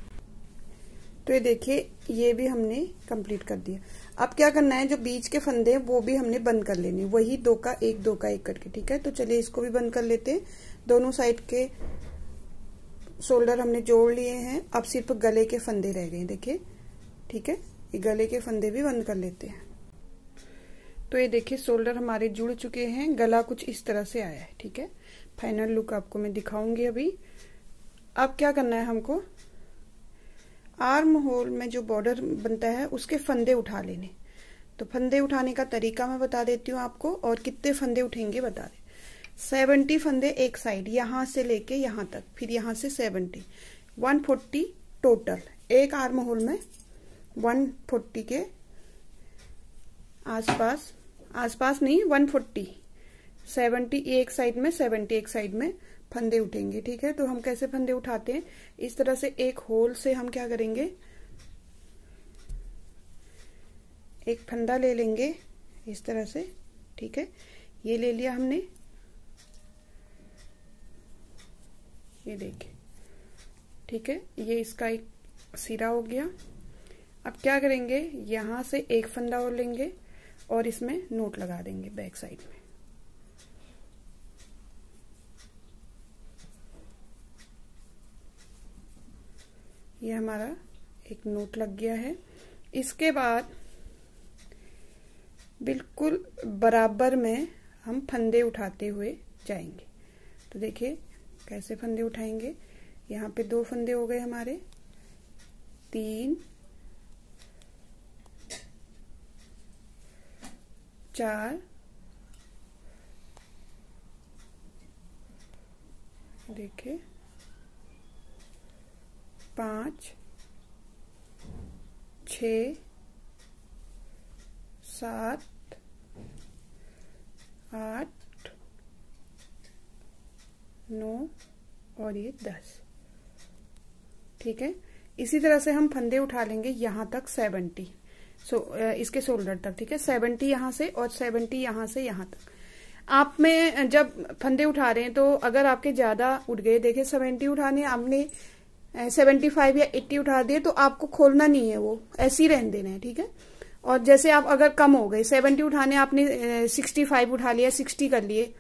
तो ये देखिए ये भी हमने कंप्लीट कर दिया अब क्या करना है जो बीच के फंदे हैं वो भी हमने बंद कर लेने वही दो का एक दो का एक करके ठीक है तो चलिए इसको भी बंद कर लेते हैं दोनों साइड के शोल्डर हमने जोड़ लिए हैं अब सिर्फ गले के फंदे रह गए देखिए ठीक है ये गले के फंदे भी बंद कर लेते हैं तो ये देखिए शोल्डर हमारे जुड़ चुके हैं गला कुछ इस तरह से आया है ठीक है फाइनल लुक आपको मैं दिखाऊंगी अभी अब क्या करना है हमको आर्म होल में जो बॉर्डर बनता है उसके फंदे उठा लेने तो फंदे उठाने का तरीका मैं बता देती हूँ आपको और कितने फंदे उठेंगे बता दे सेवेंटी फंदे एक साइड यहां से लेके यहां तक फिर यहां से सेवेंटी वन फोर्टी टोटल एक आर्म होल में वन फोर्टी के आसपास आसपास नहीं वन फोर्टी सेवेंटी एक साइड में सेवेंटी एक साइड में फंदे उठेंगे ठीक है तो हम कैसे फंदे उठाते हैं इस तरह से एक होल से हम क्या करेंगे एक फंदा ले लेंगे इस तरह से ठीक है ये ले लिया हमने ये देखिए ठीक है ये इसका एक सिरा हो गया अब क्या करेंगे यहां से एक फंदा और लेंगे और इसमें नोट लगा देंगे बैक साइड में ये हमारा एक नोट लग गया है इसके बाद बिल्कुल बराबर में हम फंदे उठाते हुए जाएंगे तो देखिए कैसे फंदे उठाएंगे यहाँ पे दो फंदे हो गए हमारे तीन चार देखिए पाँच छ सात आठ नौ और ये दस ठीक है इसी तरह से हम फंदे उठा लेंगे यहां तक सेवेंटी सो इसके शोल्डर तक ठीक है सेवेंटी यहां से और सेवेंटी यहां से यहां तक आप में जब फंदे उठा रहे हैं तो अगर आपके ज़्यादा उठ गए देखे सेवेंटी उठाने आपने सेवेंटी फाइव या एट्टी उठा दिए तो आपको खोलना नहीं है वो ऐसे ही रहने देना है ठीक है और जैसे आप अगर कम हो गए सेवेंटी उठाने आपने सिक्सटी फाइव उठा लिया सिक्सटी कर लिए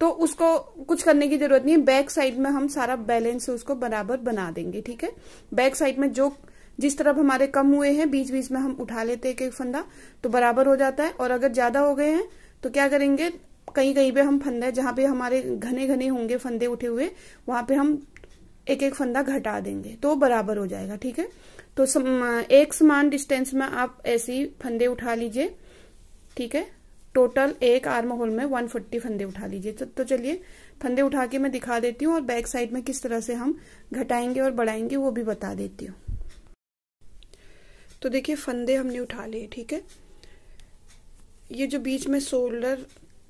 तो उसको कुछ करने की जरूरत नहीं है बैक साइड में हम सारा बैलेंस उसको बराबर बना देंगे ठीक है बैक साइड में जो जिस तरफ हमारे कम हुए हैं बीच बीच में हम उठा लेते हैं एक फंदा तो बराबर हो जाता है और अगर ज्यादा हो गए हैं तो क्या करेंगे कहीं कहीं पे हम फंदे जहां पे हमारे घने घने होंगे फंदे उठे हुए वहां पे हम एक एक फंदा घटा देंगे तो बराबर हो जाएगा ठीक है तो सम, एक समान डिस्टेंस में आप ऐसी फंदे उठा लीजिए ठीक है टोटल एक आर्म होल में 140 फंदे उठा लीजिए तो, तो चलिए फंदे उठा के मैं दिखा देती हूँ और बैक साइड में किस तरह से हम घटाएंगे और बढ़ाएंगे वो भी बता देती हूँ तो देखिए फंदे हमने उठा लिए ठीक है ये जो बीच में शोल्डर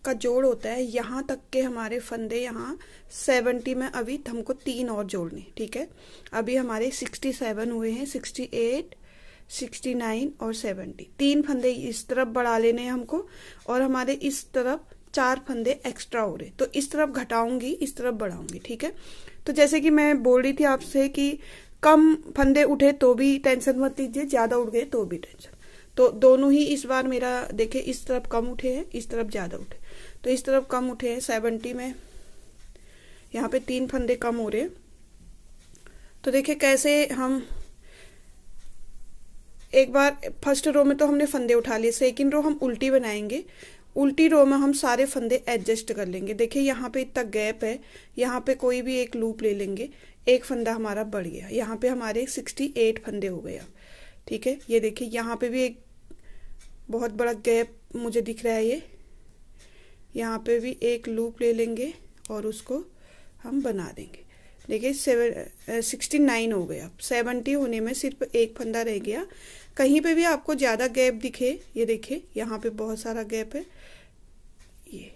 का जोड़ होता है यहाँ तक के हमारे फंदे यहाँ सेवेंटी में अभी हमको तीन और जोड़ने ठीक है अभी हमारे सिक्सटी सेवन हुए हैं सिक्सटी एट सिक्सटी नाइन और सेवेंटी तीन फंदे इस तरफ बढ़ा लेने हैं हमको और हमारे इस तरफ चार फंदे एक्स्ट्रा हो रहे तो इस तरफ घटाऊंगी इस तरफ बढ़ाऊंगी ठीक है तो जैसे कि मैं बोल रही थी आपसे कि कम फंदे उठे तो भी टेंशन मत लीजिए ज्यादा उठ गए तो भी टेंशन तो दोनों ही इस बार मेरा देखे इस तरफ कम उठे हैं इस तरफ ज्यादा उठे तो इस तरफ कम उठे हैं सेवेंटी में यहाँ पे तीन फंदे कम हो रहे हैं तो देखिए कैसे हम एक बार फर्स्ट रो में तो हमने फंदे उठा लिए सेकेंड रो हम उल्टी बनाएंगे उल्टी रो में हम सारे फंदे एडजस्ट कर लेंगे देखिए यहाँ पे इतना गैप है यहाँ पे कोई भी एक लूप ले लेंगे एक फंदा हमारा बढ़ गया यहाँ पे हमारे सिक्सटी एट फंदे हो गया ठीक है ये देखिए यहाँ पे भी एक बहुत बड़ा गैप मुझे दिख रहा है ये यहाँ पे भी एक लूप ले लेंगे और उसको हम बना देंगे देखिए सेवन सिक्सटी नाइन हो गया सेवेंटी होने में सिर्फ एक फंदा रह गया कहीं पे भी आपको ज़्यादा गैप दिखे ये देखिए यहाँ पे बहुत सारा गैप है ये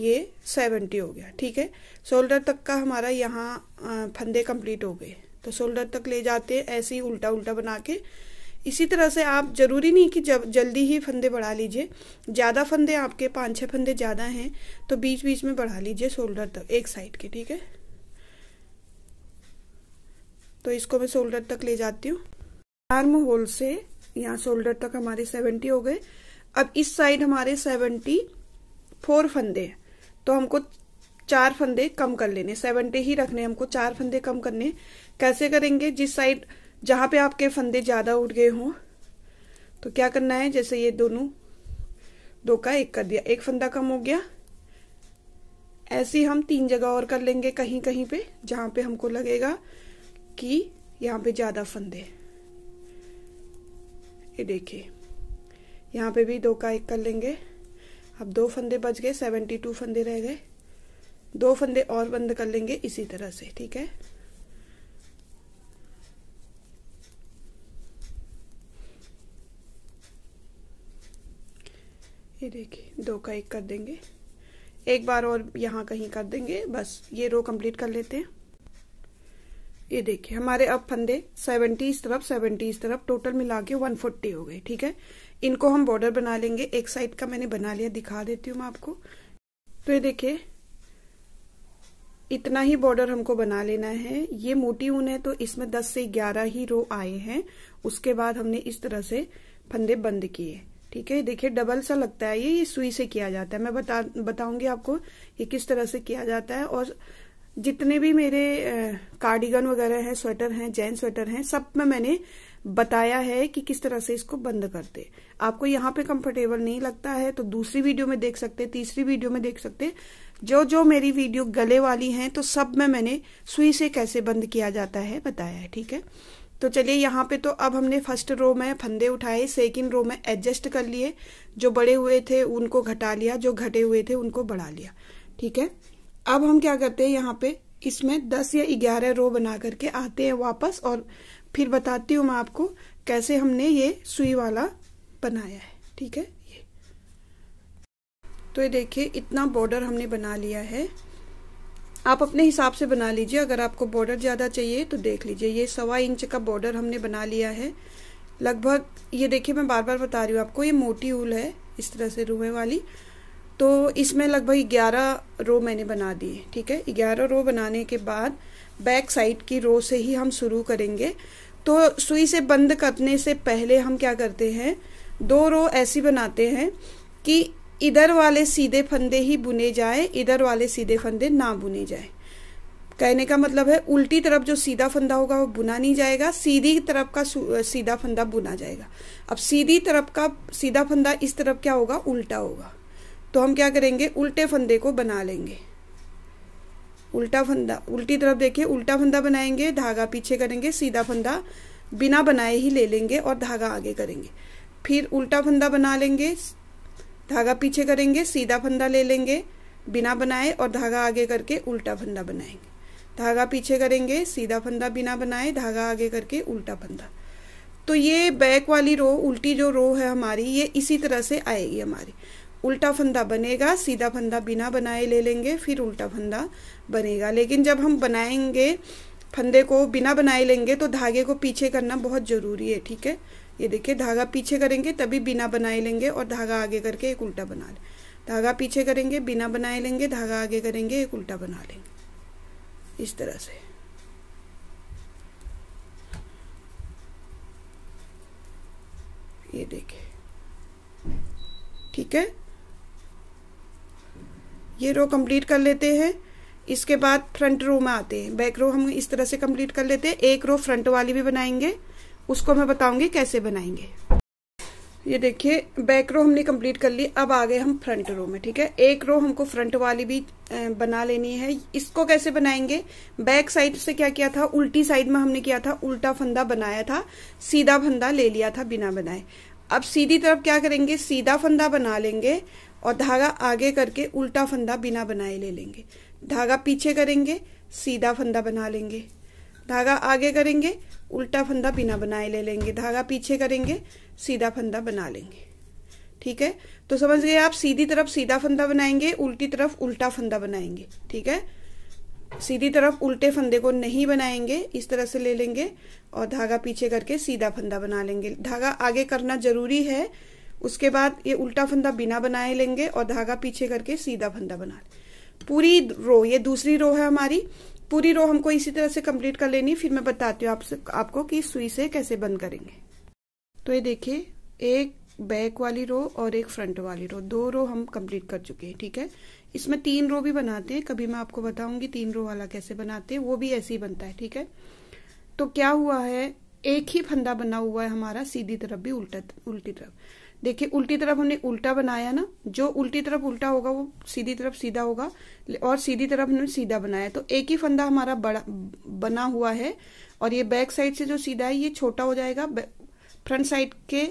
ये सेवेंटी हो गया ठीक है शोल्डर तक का हमारा यहाँ फंदे कंप्लीट हो गए तो शोल्डर तक ले जाते हैं ऐसे ही उल्टा उल्टा बना के इसी तरह से आप ज़रूरी नहीं कि जब जल्दी ही फंदे बढ़ा लीजिए ज़्यादा फंदे आपके पाँच छः फंदे ज़्यादा हैं तो बीच बीच में बढ़ा लीजिए शोल्डर तक एक साइड के ठीक है तो इसको मैं शोल्डर तक ले जाती हूँ आर्म होल से यहाँ शोल्डर तक हमारे सेवेंटी हो गए अब इस साइड हमारे सेवेंटी फोर फंदे हैं तो हमको चार फंदे कम कर लेने सेवेंटी ही रखने हमको चार फंदे कम करने कैसे करेंगे जिस साइड जहाँ पे आपके फंदे ज़्यादा उठ गए हों तो क्या करना है जैसे ये दोनों दो का एक कर दिया एक फंदा कम हो गया ऐसे हम तीन जगह और कर लेंगे कहीं कहीं पे जहाँ पे हमको लगेगा कि यहाँ पे ज़्यादा फंदे ये देखिए यहाँ पे भी दो का एक कर लेंगे अब दो फंदे बच गए सेवेंटी टू फंदे रह गए दो फंदे और बंद कर लेंगे इसी तरह से ठीक है ये देखिए दो का एक कर देंगे एक बार और यहाँ कहीं कर देंगे बस ये रो कंप्लीट कर लेते हैं ये देखिए हमारे अब फंदे सेवेंटी इस तरफ सेवेंटी इस तरफ टोटल मिला के वन फोर्टी हो गए ठीक है इनको हम बॉर्डर बना लेंगे एक साइड का मैंने बना लिया दिखा देती हूँ मैं आपको तो ये देखिए इतना ही बॉर्डर हमको बना लेना है ये मोटी ऊन है तो इसमें 10 से 11 ही रो आए हैं उसके बाद हमने इस तरह से फंदे बंद किए ठीक है देखिए डबल सा लगता है ये ये सुई से किया जाता है मैं बता बताऊंगी आपको ये किस तरह से किया जाता है और जितने भी मेरे कार्डिगन वगैरह हैं स्वेटर हैं जैन स्वेटर हैं सब में मैंने बताया है कि किस तरह से इसको बंद करते आपको यहाँ पे कंफर्टेबल नहीं लगता है तो दूसरी वीडियो में देख सकते तीसरी वीडियो में देख सकते जो जो मेरी वीडियो गले वाली है तो सब में मैंने सुई से कैसे बंद किया जाता है बताया है ठीक है तो चलिए यहाँ पे तो अब हमने फर्स्ट रो में फंदे उठाए सेकंड रो में एडजस्ट कर लिए जो बड़े हुए थे उनको घटा लिया जो घटे हुए थे उनको बढ़ा लिया ठीक है अब हम क्या करते हैं यहाँ पे इसमें दस या ग्यारह रो बना करके आते हैं वापस और फिर बताती हूँ मैं आपको कैसे हमने ये सुई वाला बनाया है ठीक है ये तो ये देखिए इतना बॉर्डर हमने बना लिया है आप अपने हिसाब से बना लीजिए अगर आपको बॉर्डर ज़्यादा चाहिए तो देख लीजिए ये सवा इंच का बॉर्डर हमने बना लिया है लगभग ये देखिए मैं बार बार बता रही हूँ आपको ये मोटी ऊल है इस तरह से रूए वाली तो इसमें लगभग ग्यारह रो मैंने बना दी ठीक है ग्यारह रो बनाने के बाद बैक साइड की रो से ही हम शुरू करेंगे तो सुई से बंद करने से पहले हम क्या करते हैं दो रो ऐसी बनाते हैं कि इधर वाले सीधे फंदे ही बुने जाए इधर वाले सीधे फंदे ना बुने जाए कहने का मतलब है उल्टी तरफ जो सीधा फंदा होगा वो बुना नहीं जाएगा सीधी तरफ का सीधा फंदा बुना जाएगा अब सीधी तरफ का सीधा फंदा इस तरफ क्या होगा उल्टा होगा तो हम क्या करेंगे उल्टे फंदे को बना लेंगे उल्टा फंदा उल्टी तरफ देखिए उल्टा फंदा बनाएंगे धागा पीछे करेंगे सीधा फंदा बिना बनाए ही ले लेंगे और धागा आगे करेंगे फिर उल्टा फंदा बना लेंगे धागा पीछे करेंगे सीधा फंदा ले लेंगे बिना बनाए और धागा आगे करके उल्टा फंदा बनाएंगे धागा पीछे करेंगे सीधा फंदा बिना बनाए धागा आगे करके उल्टा फंदा तो ये बैक वाली रो उल्टी जो रो है हमारी ये इसी तरह से आएगी हमारी उल्टा फंदा बनेगा सीधा फंदा बिना बनाए ले लेंगे फिर उल्टा फंदा बनेगा लेकिन जब हम बनाएंगे फंदे को बिना बनाए लेंगे तो धागे को पीछे करना बहुत ज़रूरी है ठीक है ये देखिए धागा पीछे करेंगे तभी बिना बनाए लेंगे और धागा आगे करके एक उल्टा बना लें धागा पीछे करेंगे बिना बनाए लेंगे धागा आगे करेंगे एक उल्टा बना लेंगे इस तरह से ये देखिए ठीक है ये रो कंप्लीट कर लेते हैं इसके बाद फ्रंट रो में आते हैं बैक रो हम इस तरह से कंप्लीट कर लेते हैं एक रो फ्रंट वाली भी बनाएंगे उसको मैं बताऊंगी कैसे बनाएंगे ये देखिए बैक रो हमने कंप्लीट कर ली अब आ गए हम फ्रंट रो में ठीक है एक रो हमको फ्रंट वाली भी बना लेनी है इसको कैसे बनाएंगे बैक साइड से क्या किया था उल्टी साइड में हमने किया था उल्टा फंदा बनाया था सीधा फंदा ले लिया था बिना बनाए अब सीधी तरफ क्या करेंगे सीधा फंदा बना लेंगे और धागा आगे करके उल्टा फंदा बिना बनाए ले लेंगे धागा पीछे करेंगे सीधा फंदा बना लेंगे धागा आगे करेंगे उल्टा फंदा बिना बनाए ले लेंगे धागा पीछे करेंगे सीधा फंदा बना लेंगे ठीक है तो समझ गए आप सीधी तरफ सीधा फंदा बनाएंगे उल्टी तरफ उल्टा फंदा बनाएंगे ठीक है सीधी तरफ उल्टे फंदे को नहीं बनाएंगे इस तरह से ले लेंगे और धागा पीछे करके सीधा फंदा बना लेंगे धागा आगे करना जरूरी है उसके बाद ये उल्टा फंदा बिना बनाए लेंगे और धागा पीछे करके सीधा फंदा बना लेंगे पूरी रो ये दूसरी रो है हमारी पूरी रो हमको इसी तरह से कंप्लीट कर लेनी फिर मैं बताती हूँ आप, आपको कि सुई से कैसे बंद करेंगे तो ये देखिए एक बैक वाली रो और एक फ्रंट वाली रो दो रो हम कंप्लीट कर चुके हैं ठीक है इसमें तीन रो भी बनाते हैं कभी मैं आपको बताऊंगी तीन रो वाला कैसे बनाते हैं वो भी ऐसे ही बनता है ठीक है तो क्या हुआ है एक ही फंदा बना हुआ है हमारा सीधी तरफ भी उल्टा उल्टी तरफ देखिए उल्टी तरफ हमने उल्टा बनाया ना जो उल्टी तरफ उल्टा होगा वो सीधी तरफ सीधा होगा और सीधी तरफ हमने सीधा बनाया तो एक ही फंदा हमारा बड़ा बना हुआ है और ये बैक साइड से जो सीधा है ये छोटा हो जाएगा फ्रंट साइड के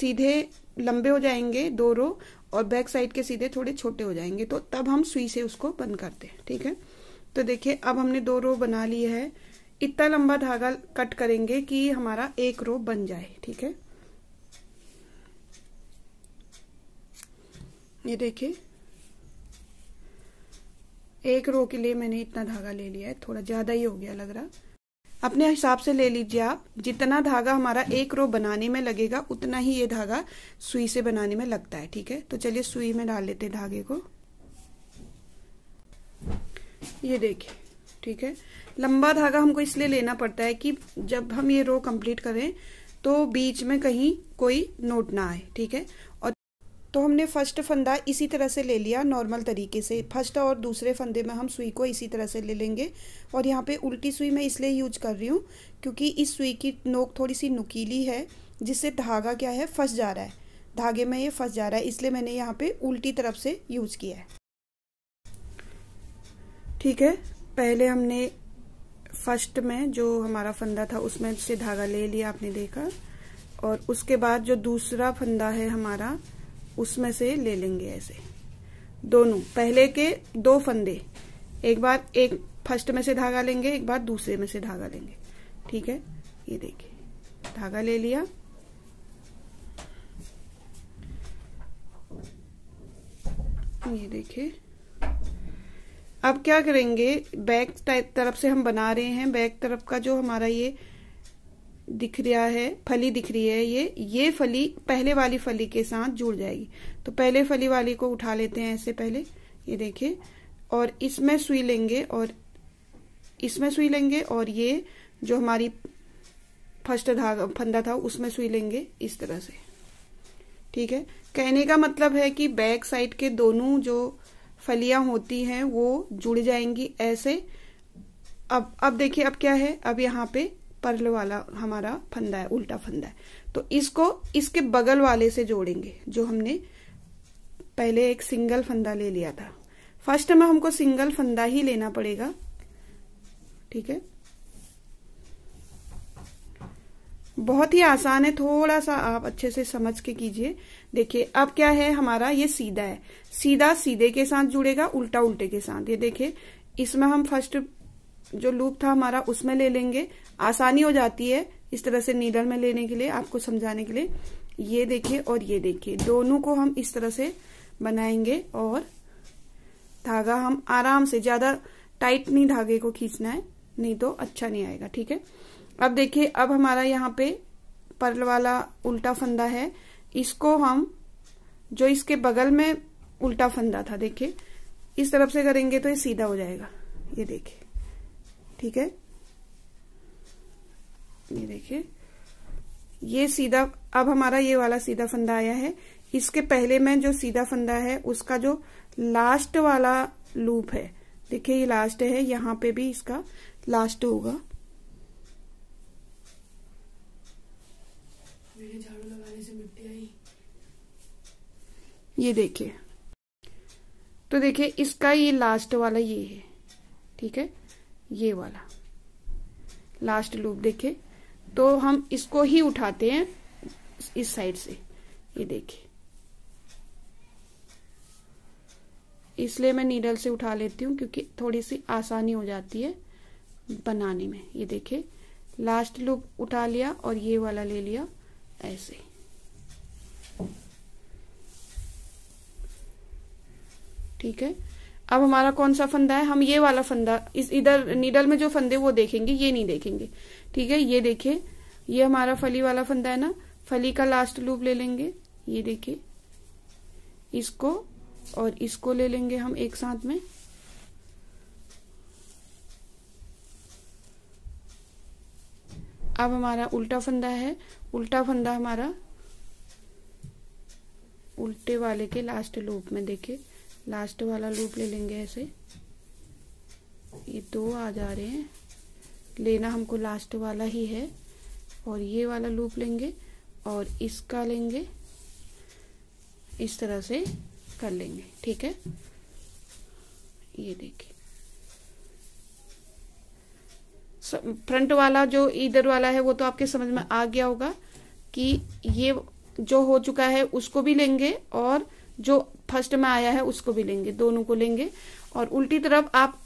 सीधे लंबे हो जाएंगे दो रो और बैक साइड के सीधे थोड़े छोटे हो जाएंगे तो तब हम सुई से उसको बंद करते हैं ठीक है तो देखिए अब हमने दो रो बना ली है इतना लंबा धागा कट करेंगे कि हमारा एक रो बन जाए ठीक है ये देखिए एक रो के लिए मैंने इतना धागा ले लिया है थोड़ा ज़्यादा ही हो गया लग रहा अपने हिसाब से ले लीजिए आप जितना धागा हमारा एक रो बनाने में लगेगा उतना ही ये धागा सुई से बनाने में लगता है ठीक है तो चलिए सुई में डाल लेते हैं धागे को ये देखिए ठीक है लंबा धागा हमको इसलिए लेना पड़ता है कि जब हम ये रो कंप्लीट करें तो बीच में कहीं कोई नोट ना आए ठीक है तो हमने फर्स्ट फंदा इसी तरह से ले लिया नॉर्मल तरीके से फर्स्ट और दूसरे फंदे में हम सुई को इसी तरह से ले लेंगे और यहाँ पे उल्टी सुई मैं इसलिए यूज कर रही हूँ क्योंकि इस सुई की नोक थोड़ी सी नुकीली है जिससे धागा क्या है फंस जा रहा है धागे में ये फंस जा रहा है इसलिए मैंने यहाँ पे उल्टी तरफ से यूज किया है ठीक है पहले हमने फर्स्ट में जो हमारा फंदा था उसमें से धागा ले लिया आपने देखा और उसके बाद जो दूसरा फंदा है हमारा उसमें से ले लेंगे ऐसे दोनों पहले के दो फंदे एक बार एक फर्स्ट में से धागा लेंगे एक बार दूसरे में से धागा लेंगे ठीक है ये देखिए धागा ले लिया ये देखिए अब क्या करेंगे बैक तरफ से हम बना रहे हैं बैक तरफ का जो हमारा ये दिख रहा है फली दिख रही है ये ये फली पहले वाली फली के साथ जुड़ जाएगी तो पहले फली वाली को उठा लेते हैं ऐसे पहले ये देखे और इसमें सुई लेंगे और इसमें सुई लेंगे और ये जो हमारी फर्स्ट धागा फंदा था उसमें सुई लेंगे इस तरह से ठीक है कहने का मतलब है कि बैक साइड के दोनों जो फलियां होती हैं वो जुड़ जाएंगी ऐसे अब अब देखिए अब क्या है अब यहाँ पे पर्ल वाला हमारा फंदा है उल्टा फंदा है तो इसको इसके बगल वाले से जोड़ेंगे जो हमने पहले एक सिंगल फंदा ले लिया था फर्स्ट में हमको सिंगल फंदा ही लेना पड़ेगा ठीक है बहुत ही आसान है थोड़ा सा आप अच्छे से समझ के कीजिए देखिए अब क्या है हमारा ये सीधा है सीधा सीधे के साथ जुड़ेगा उल्टा उल्टे के साथ ये देखिए इसमें हम फर्स्ट जो लूप था हमारा उसमें ले लेंगे आसानी हो जाती है इस तरह से नीडल में लेने के लिए आपको समझाने के लिए ये देखिए और ये देखिए दोनों को हम इस तरह से बनाएंगे और धागा हम आराम से ज्यादा टाइट नहीं धागे को खींचना है नहीं तो अच्छा नहीं आएगा ठीक है अब देखिए अब हमारा यहाँ पे पर्ल वाला उल्टा फंदा है इसको हम जो इसके बगल में उल्टा फंदा था देखिए इस तरफ से करेंगे तो ये सीधा हो जाएगा ये देखिए ठीक है ये देखिए ये सीधा अब हमारा ये वाला सीधा फंदा आया है इसके पहले में जो सीधा फंदा है उसका जो लास्ट वाला लूप है देखिए ये लास्ट है यहां पे भी इसका लास्ट होगा ये देखिए तो देखिए इसका ये लास्ट वाला ये है ठीक है ये वाला लास्ट लूप देखिए तो हम इसको ही उठाते हैं इस साइड से ये देखिए इसलिए मैं नीडल से उठा लेती हूँ क्योंकि थोड़ी सी आसानी हो जाती है बनाने में ये देखिए लास्ट लूप उठा लिया और ये वाला ले लिया ऐसे ठीक है अब हमारा कौन सा फंदा है हम ये वाला फंदा इस इधर नीडल में जो फंदे वो देखेंगे ये नहीं देखेंगे ठीक है ये देखिए ये हमारा फली वाला फंदा है ना फली का लास्ट लूप ले लेंगे ये देखिए इसको और इसको ले लेंगे हम एक साथ में अब हमारा उल्टा फंदा है उल्टा फंदा हमारा उल्टे वाले के लास्ट लूप में देखिए लास्ट वाला लूप ले लेंगे ऐसे ये दो आ जा रहे हैं लेना हमको लास्ट वाला ही है और ये वाला लूप लेंगे और इसका लेंगे इस तरह से कर लेंगे ठीक है ये देखिए फ्रंट वाला जो इधर वाला है वो तो आपके समझ में आ गया होगा कि ये जो हो चुका है उसको भी लेंगे और जो फर्स्ट में आया है उसको भी लेंगे दोनों को लेंगे और उल्टी तरफ आप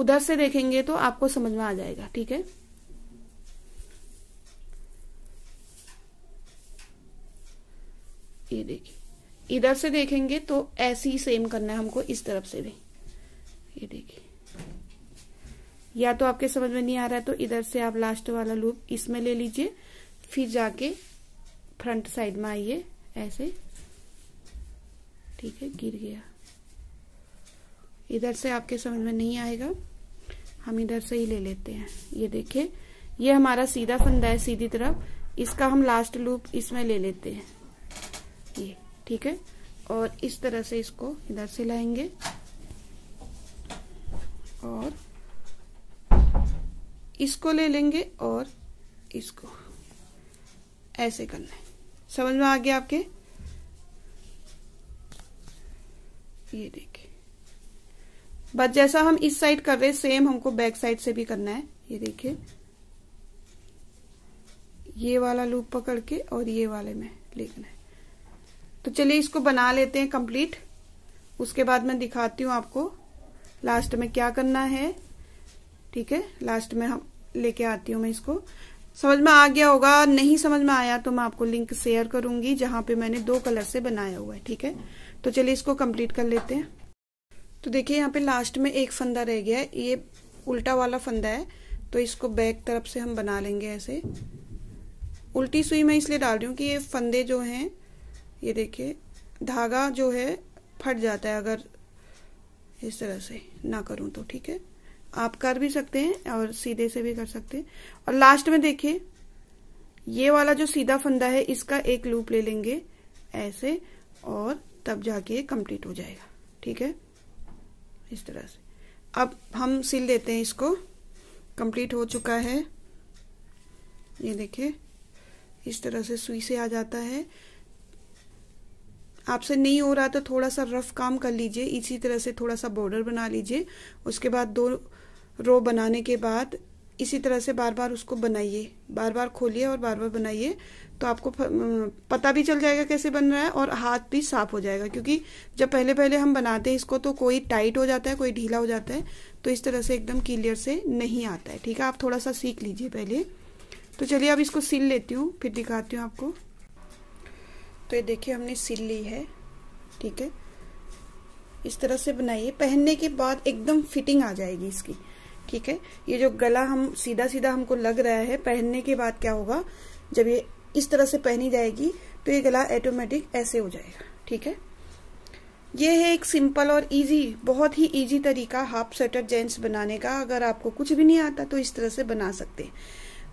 उधर से देखेंगे तो आपको समझ में आ जाएगा ठीक है ये देखिए इधर से देखेंगे तो ऐसे ही सेम करना है हमको इस तरफ से भी ये देखिए या तो आपके समझ में नहीं आ रहा है तो इधर से आप लास्ट वाला लूप इसमें ले लीजिए फिर जाके फ्रंट साइड में आइए ऐसे ठीक है गिर गया इधर से आपके समझ में नहीं आएगा हम इधर से ही ले लेते हैं ये देखिए ये हमारा सीधा फंदा है सीधी तरफ इसका हम लास्ट लूप इसमें ले लेते हैं ये ठीक है और इस तरह से इसको इधर से लाएंगे और इसको ले लेंगे और इसको ऐसे करना है समझ में आ गया आपके ये देखिए बस जैसा हम इस साइड कर रहे हैं सेम हमको बैक साइड से भी करना है ये देखिए ये वाला लूप पकड़ के और ये वाले में लेना है तो चलिए इसको बना लेते हैं कंप्लीट उसके बाद मैं दिखाती हूँ आपको लास्ट में क्या करना है ठीक है लास्ट में हम लेके आती हूँ मैं इसको समझ में आ गया होगा नहीं समझ में आया तो मैं आपको लिंक शेयर करूंगी जहां पे मैंने दो कलर से बनाया हुआ है ठीक है तो चलिए इसको कंप्लीट कर लेते हैं तो देखिए यहाँ पे लास्ट में एक फंदा रह गया है ये उल्टा वाला फंदा है तो इसको बैक तरफ से हम बना लेंगे ऐसे उल्टी सुई मैं इसलिए डाल रही हूँ कि ये फंदे जो हैं ये देखिए धागा जो है फट जाता है अगर इस तरह से ना करूँ तो ठीक है आप कर भी सकते हैं और सीधे से भी कर सकते हैं और लास्ट में देखिए ये वाला जो सीधा फंदा है इसका एक लूप ले लेंगे ऐसे और तब जाके ये कंप्लीट हो जाएगा ठीक है इस तरह से अब हम सिल देते हैं इसको कंप्लीट हो चुका है ये देखिए इस तरह से सुई से आ जाता है आपसे नहीं हो रहा तो थोड़ा सा रफ काम कर लीजिए इसी तरह से थोड़ा सा बॉर्डर बना लीजिए उसके बाद दो रो बनाने के बाद इसी तरह से बार बार उसको बनाइए बार बार खोलिए और बार बार बनाइए तो आपको पता भी चल जाएगा कैसे बन रहा है और हाथ भी साफ हो जाएगा क्योंकि जब पहले पहले हम बनाते हैं इसको तो कोई टाइट हो जाता है कोई ढीला हो जाता है तो इस तरह से एकदम क्लियर से नहीं आता है ठीक है आप थोड़ा सा सीख लीजिए पहले तो चलिए अब इसको सिल लेती हूँ फिर दिखाती हूँ आपको तो ये देखिए हमने सिल ली है ठीक है इस तरह से बनाइए पहनने के बाद एकदम फिटिंग आ जाएगी इसकी ठीक है ये जो गला हम सीधा सीधा हमको लग रहा है पहनने के बाद क्या होगा जब ये इस तरह से पहनी जाएगी तो ये गला ऑटोमेटिक ऐसे हो जाएगा ठीक है ये है एक सिंपल और इजी बहुत ही इजी तरीका हाफ स्वेटर जेंट्स बनाने का अगर आपको कुछ भी नहीं आता तो इस तरह से बना सकते हैं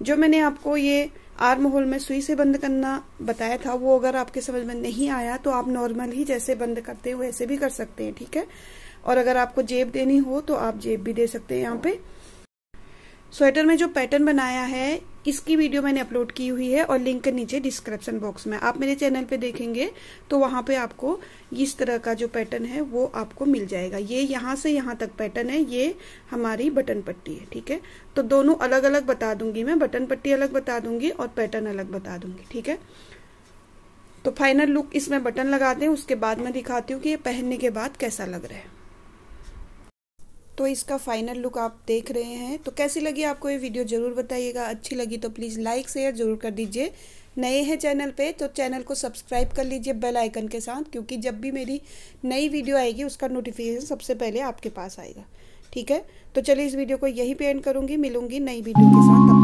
जो मैंने आपको ये आर्म होल में सुई से बंद करना बताया था वो अगर आपके समझ में नहीं आया तो आप नॉर्मल ही जैसे बंद करते हो वैसे भी कर सकते हैं ठीक है और अगर आपको जेब देनी हो तो आप जेब भी दे सकते हैं यहाँ पे स्वेटर में जो पैटर्न बनाया है इसकी वीडियो मैंने अपलोड की हुई है और लिंक नीचे डिस्क्रिप्शन बॉक्स में आप मेरे चैनल पे देखेंगे तो वहां पे आपको इस तरह का जो पैटर्न है वो आपको मिल जाएगा ये यहाँ से यहाँ तक पैटर्न है ये हमारी बटन पट्टी है ठीक है तो दोनों अलग अलग बता दूंगी मैं बटन पट्टी अलग बता दूंगी और पैटर्न अलग बता दूंगी ठीक है तो फाइनल लुक इसमें बटन लगाते हैं उसके बाद मैं दिखाती हूँ कि ये पहनने के बाद कैसा लग रहा है तो इसका फाइनल लुक आप देख रहे हैं तो कैसी लगी आपको ये वीडियो ज़रूर बताइएगा अच्छी लगी तो प्लीज़ लाइक शेयर ज़रूर कर दीजिए नए हैं चैनल पे तो चैनल को सब्सक्राइब कर लीजिए बेल आइकन के साथ क्योंकि जब भी मेरी नई वीडियो आएगी उसका नोटिफिकेशन सबसे पहले आपके पास आएगा ठीक है तो चलिए इस वीडियो को यहीं पे एंड करूँगी मिलूँगी नई वीडियो के साथ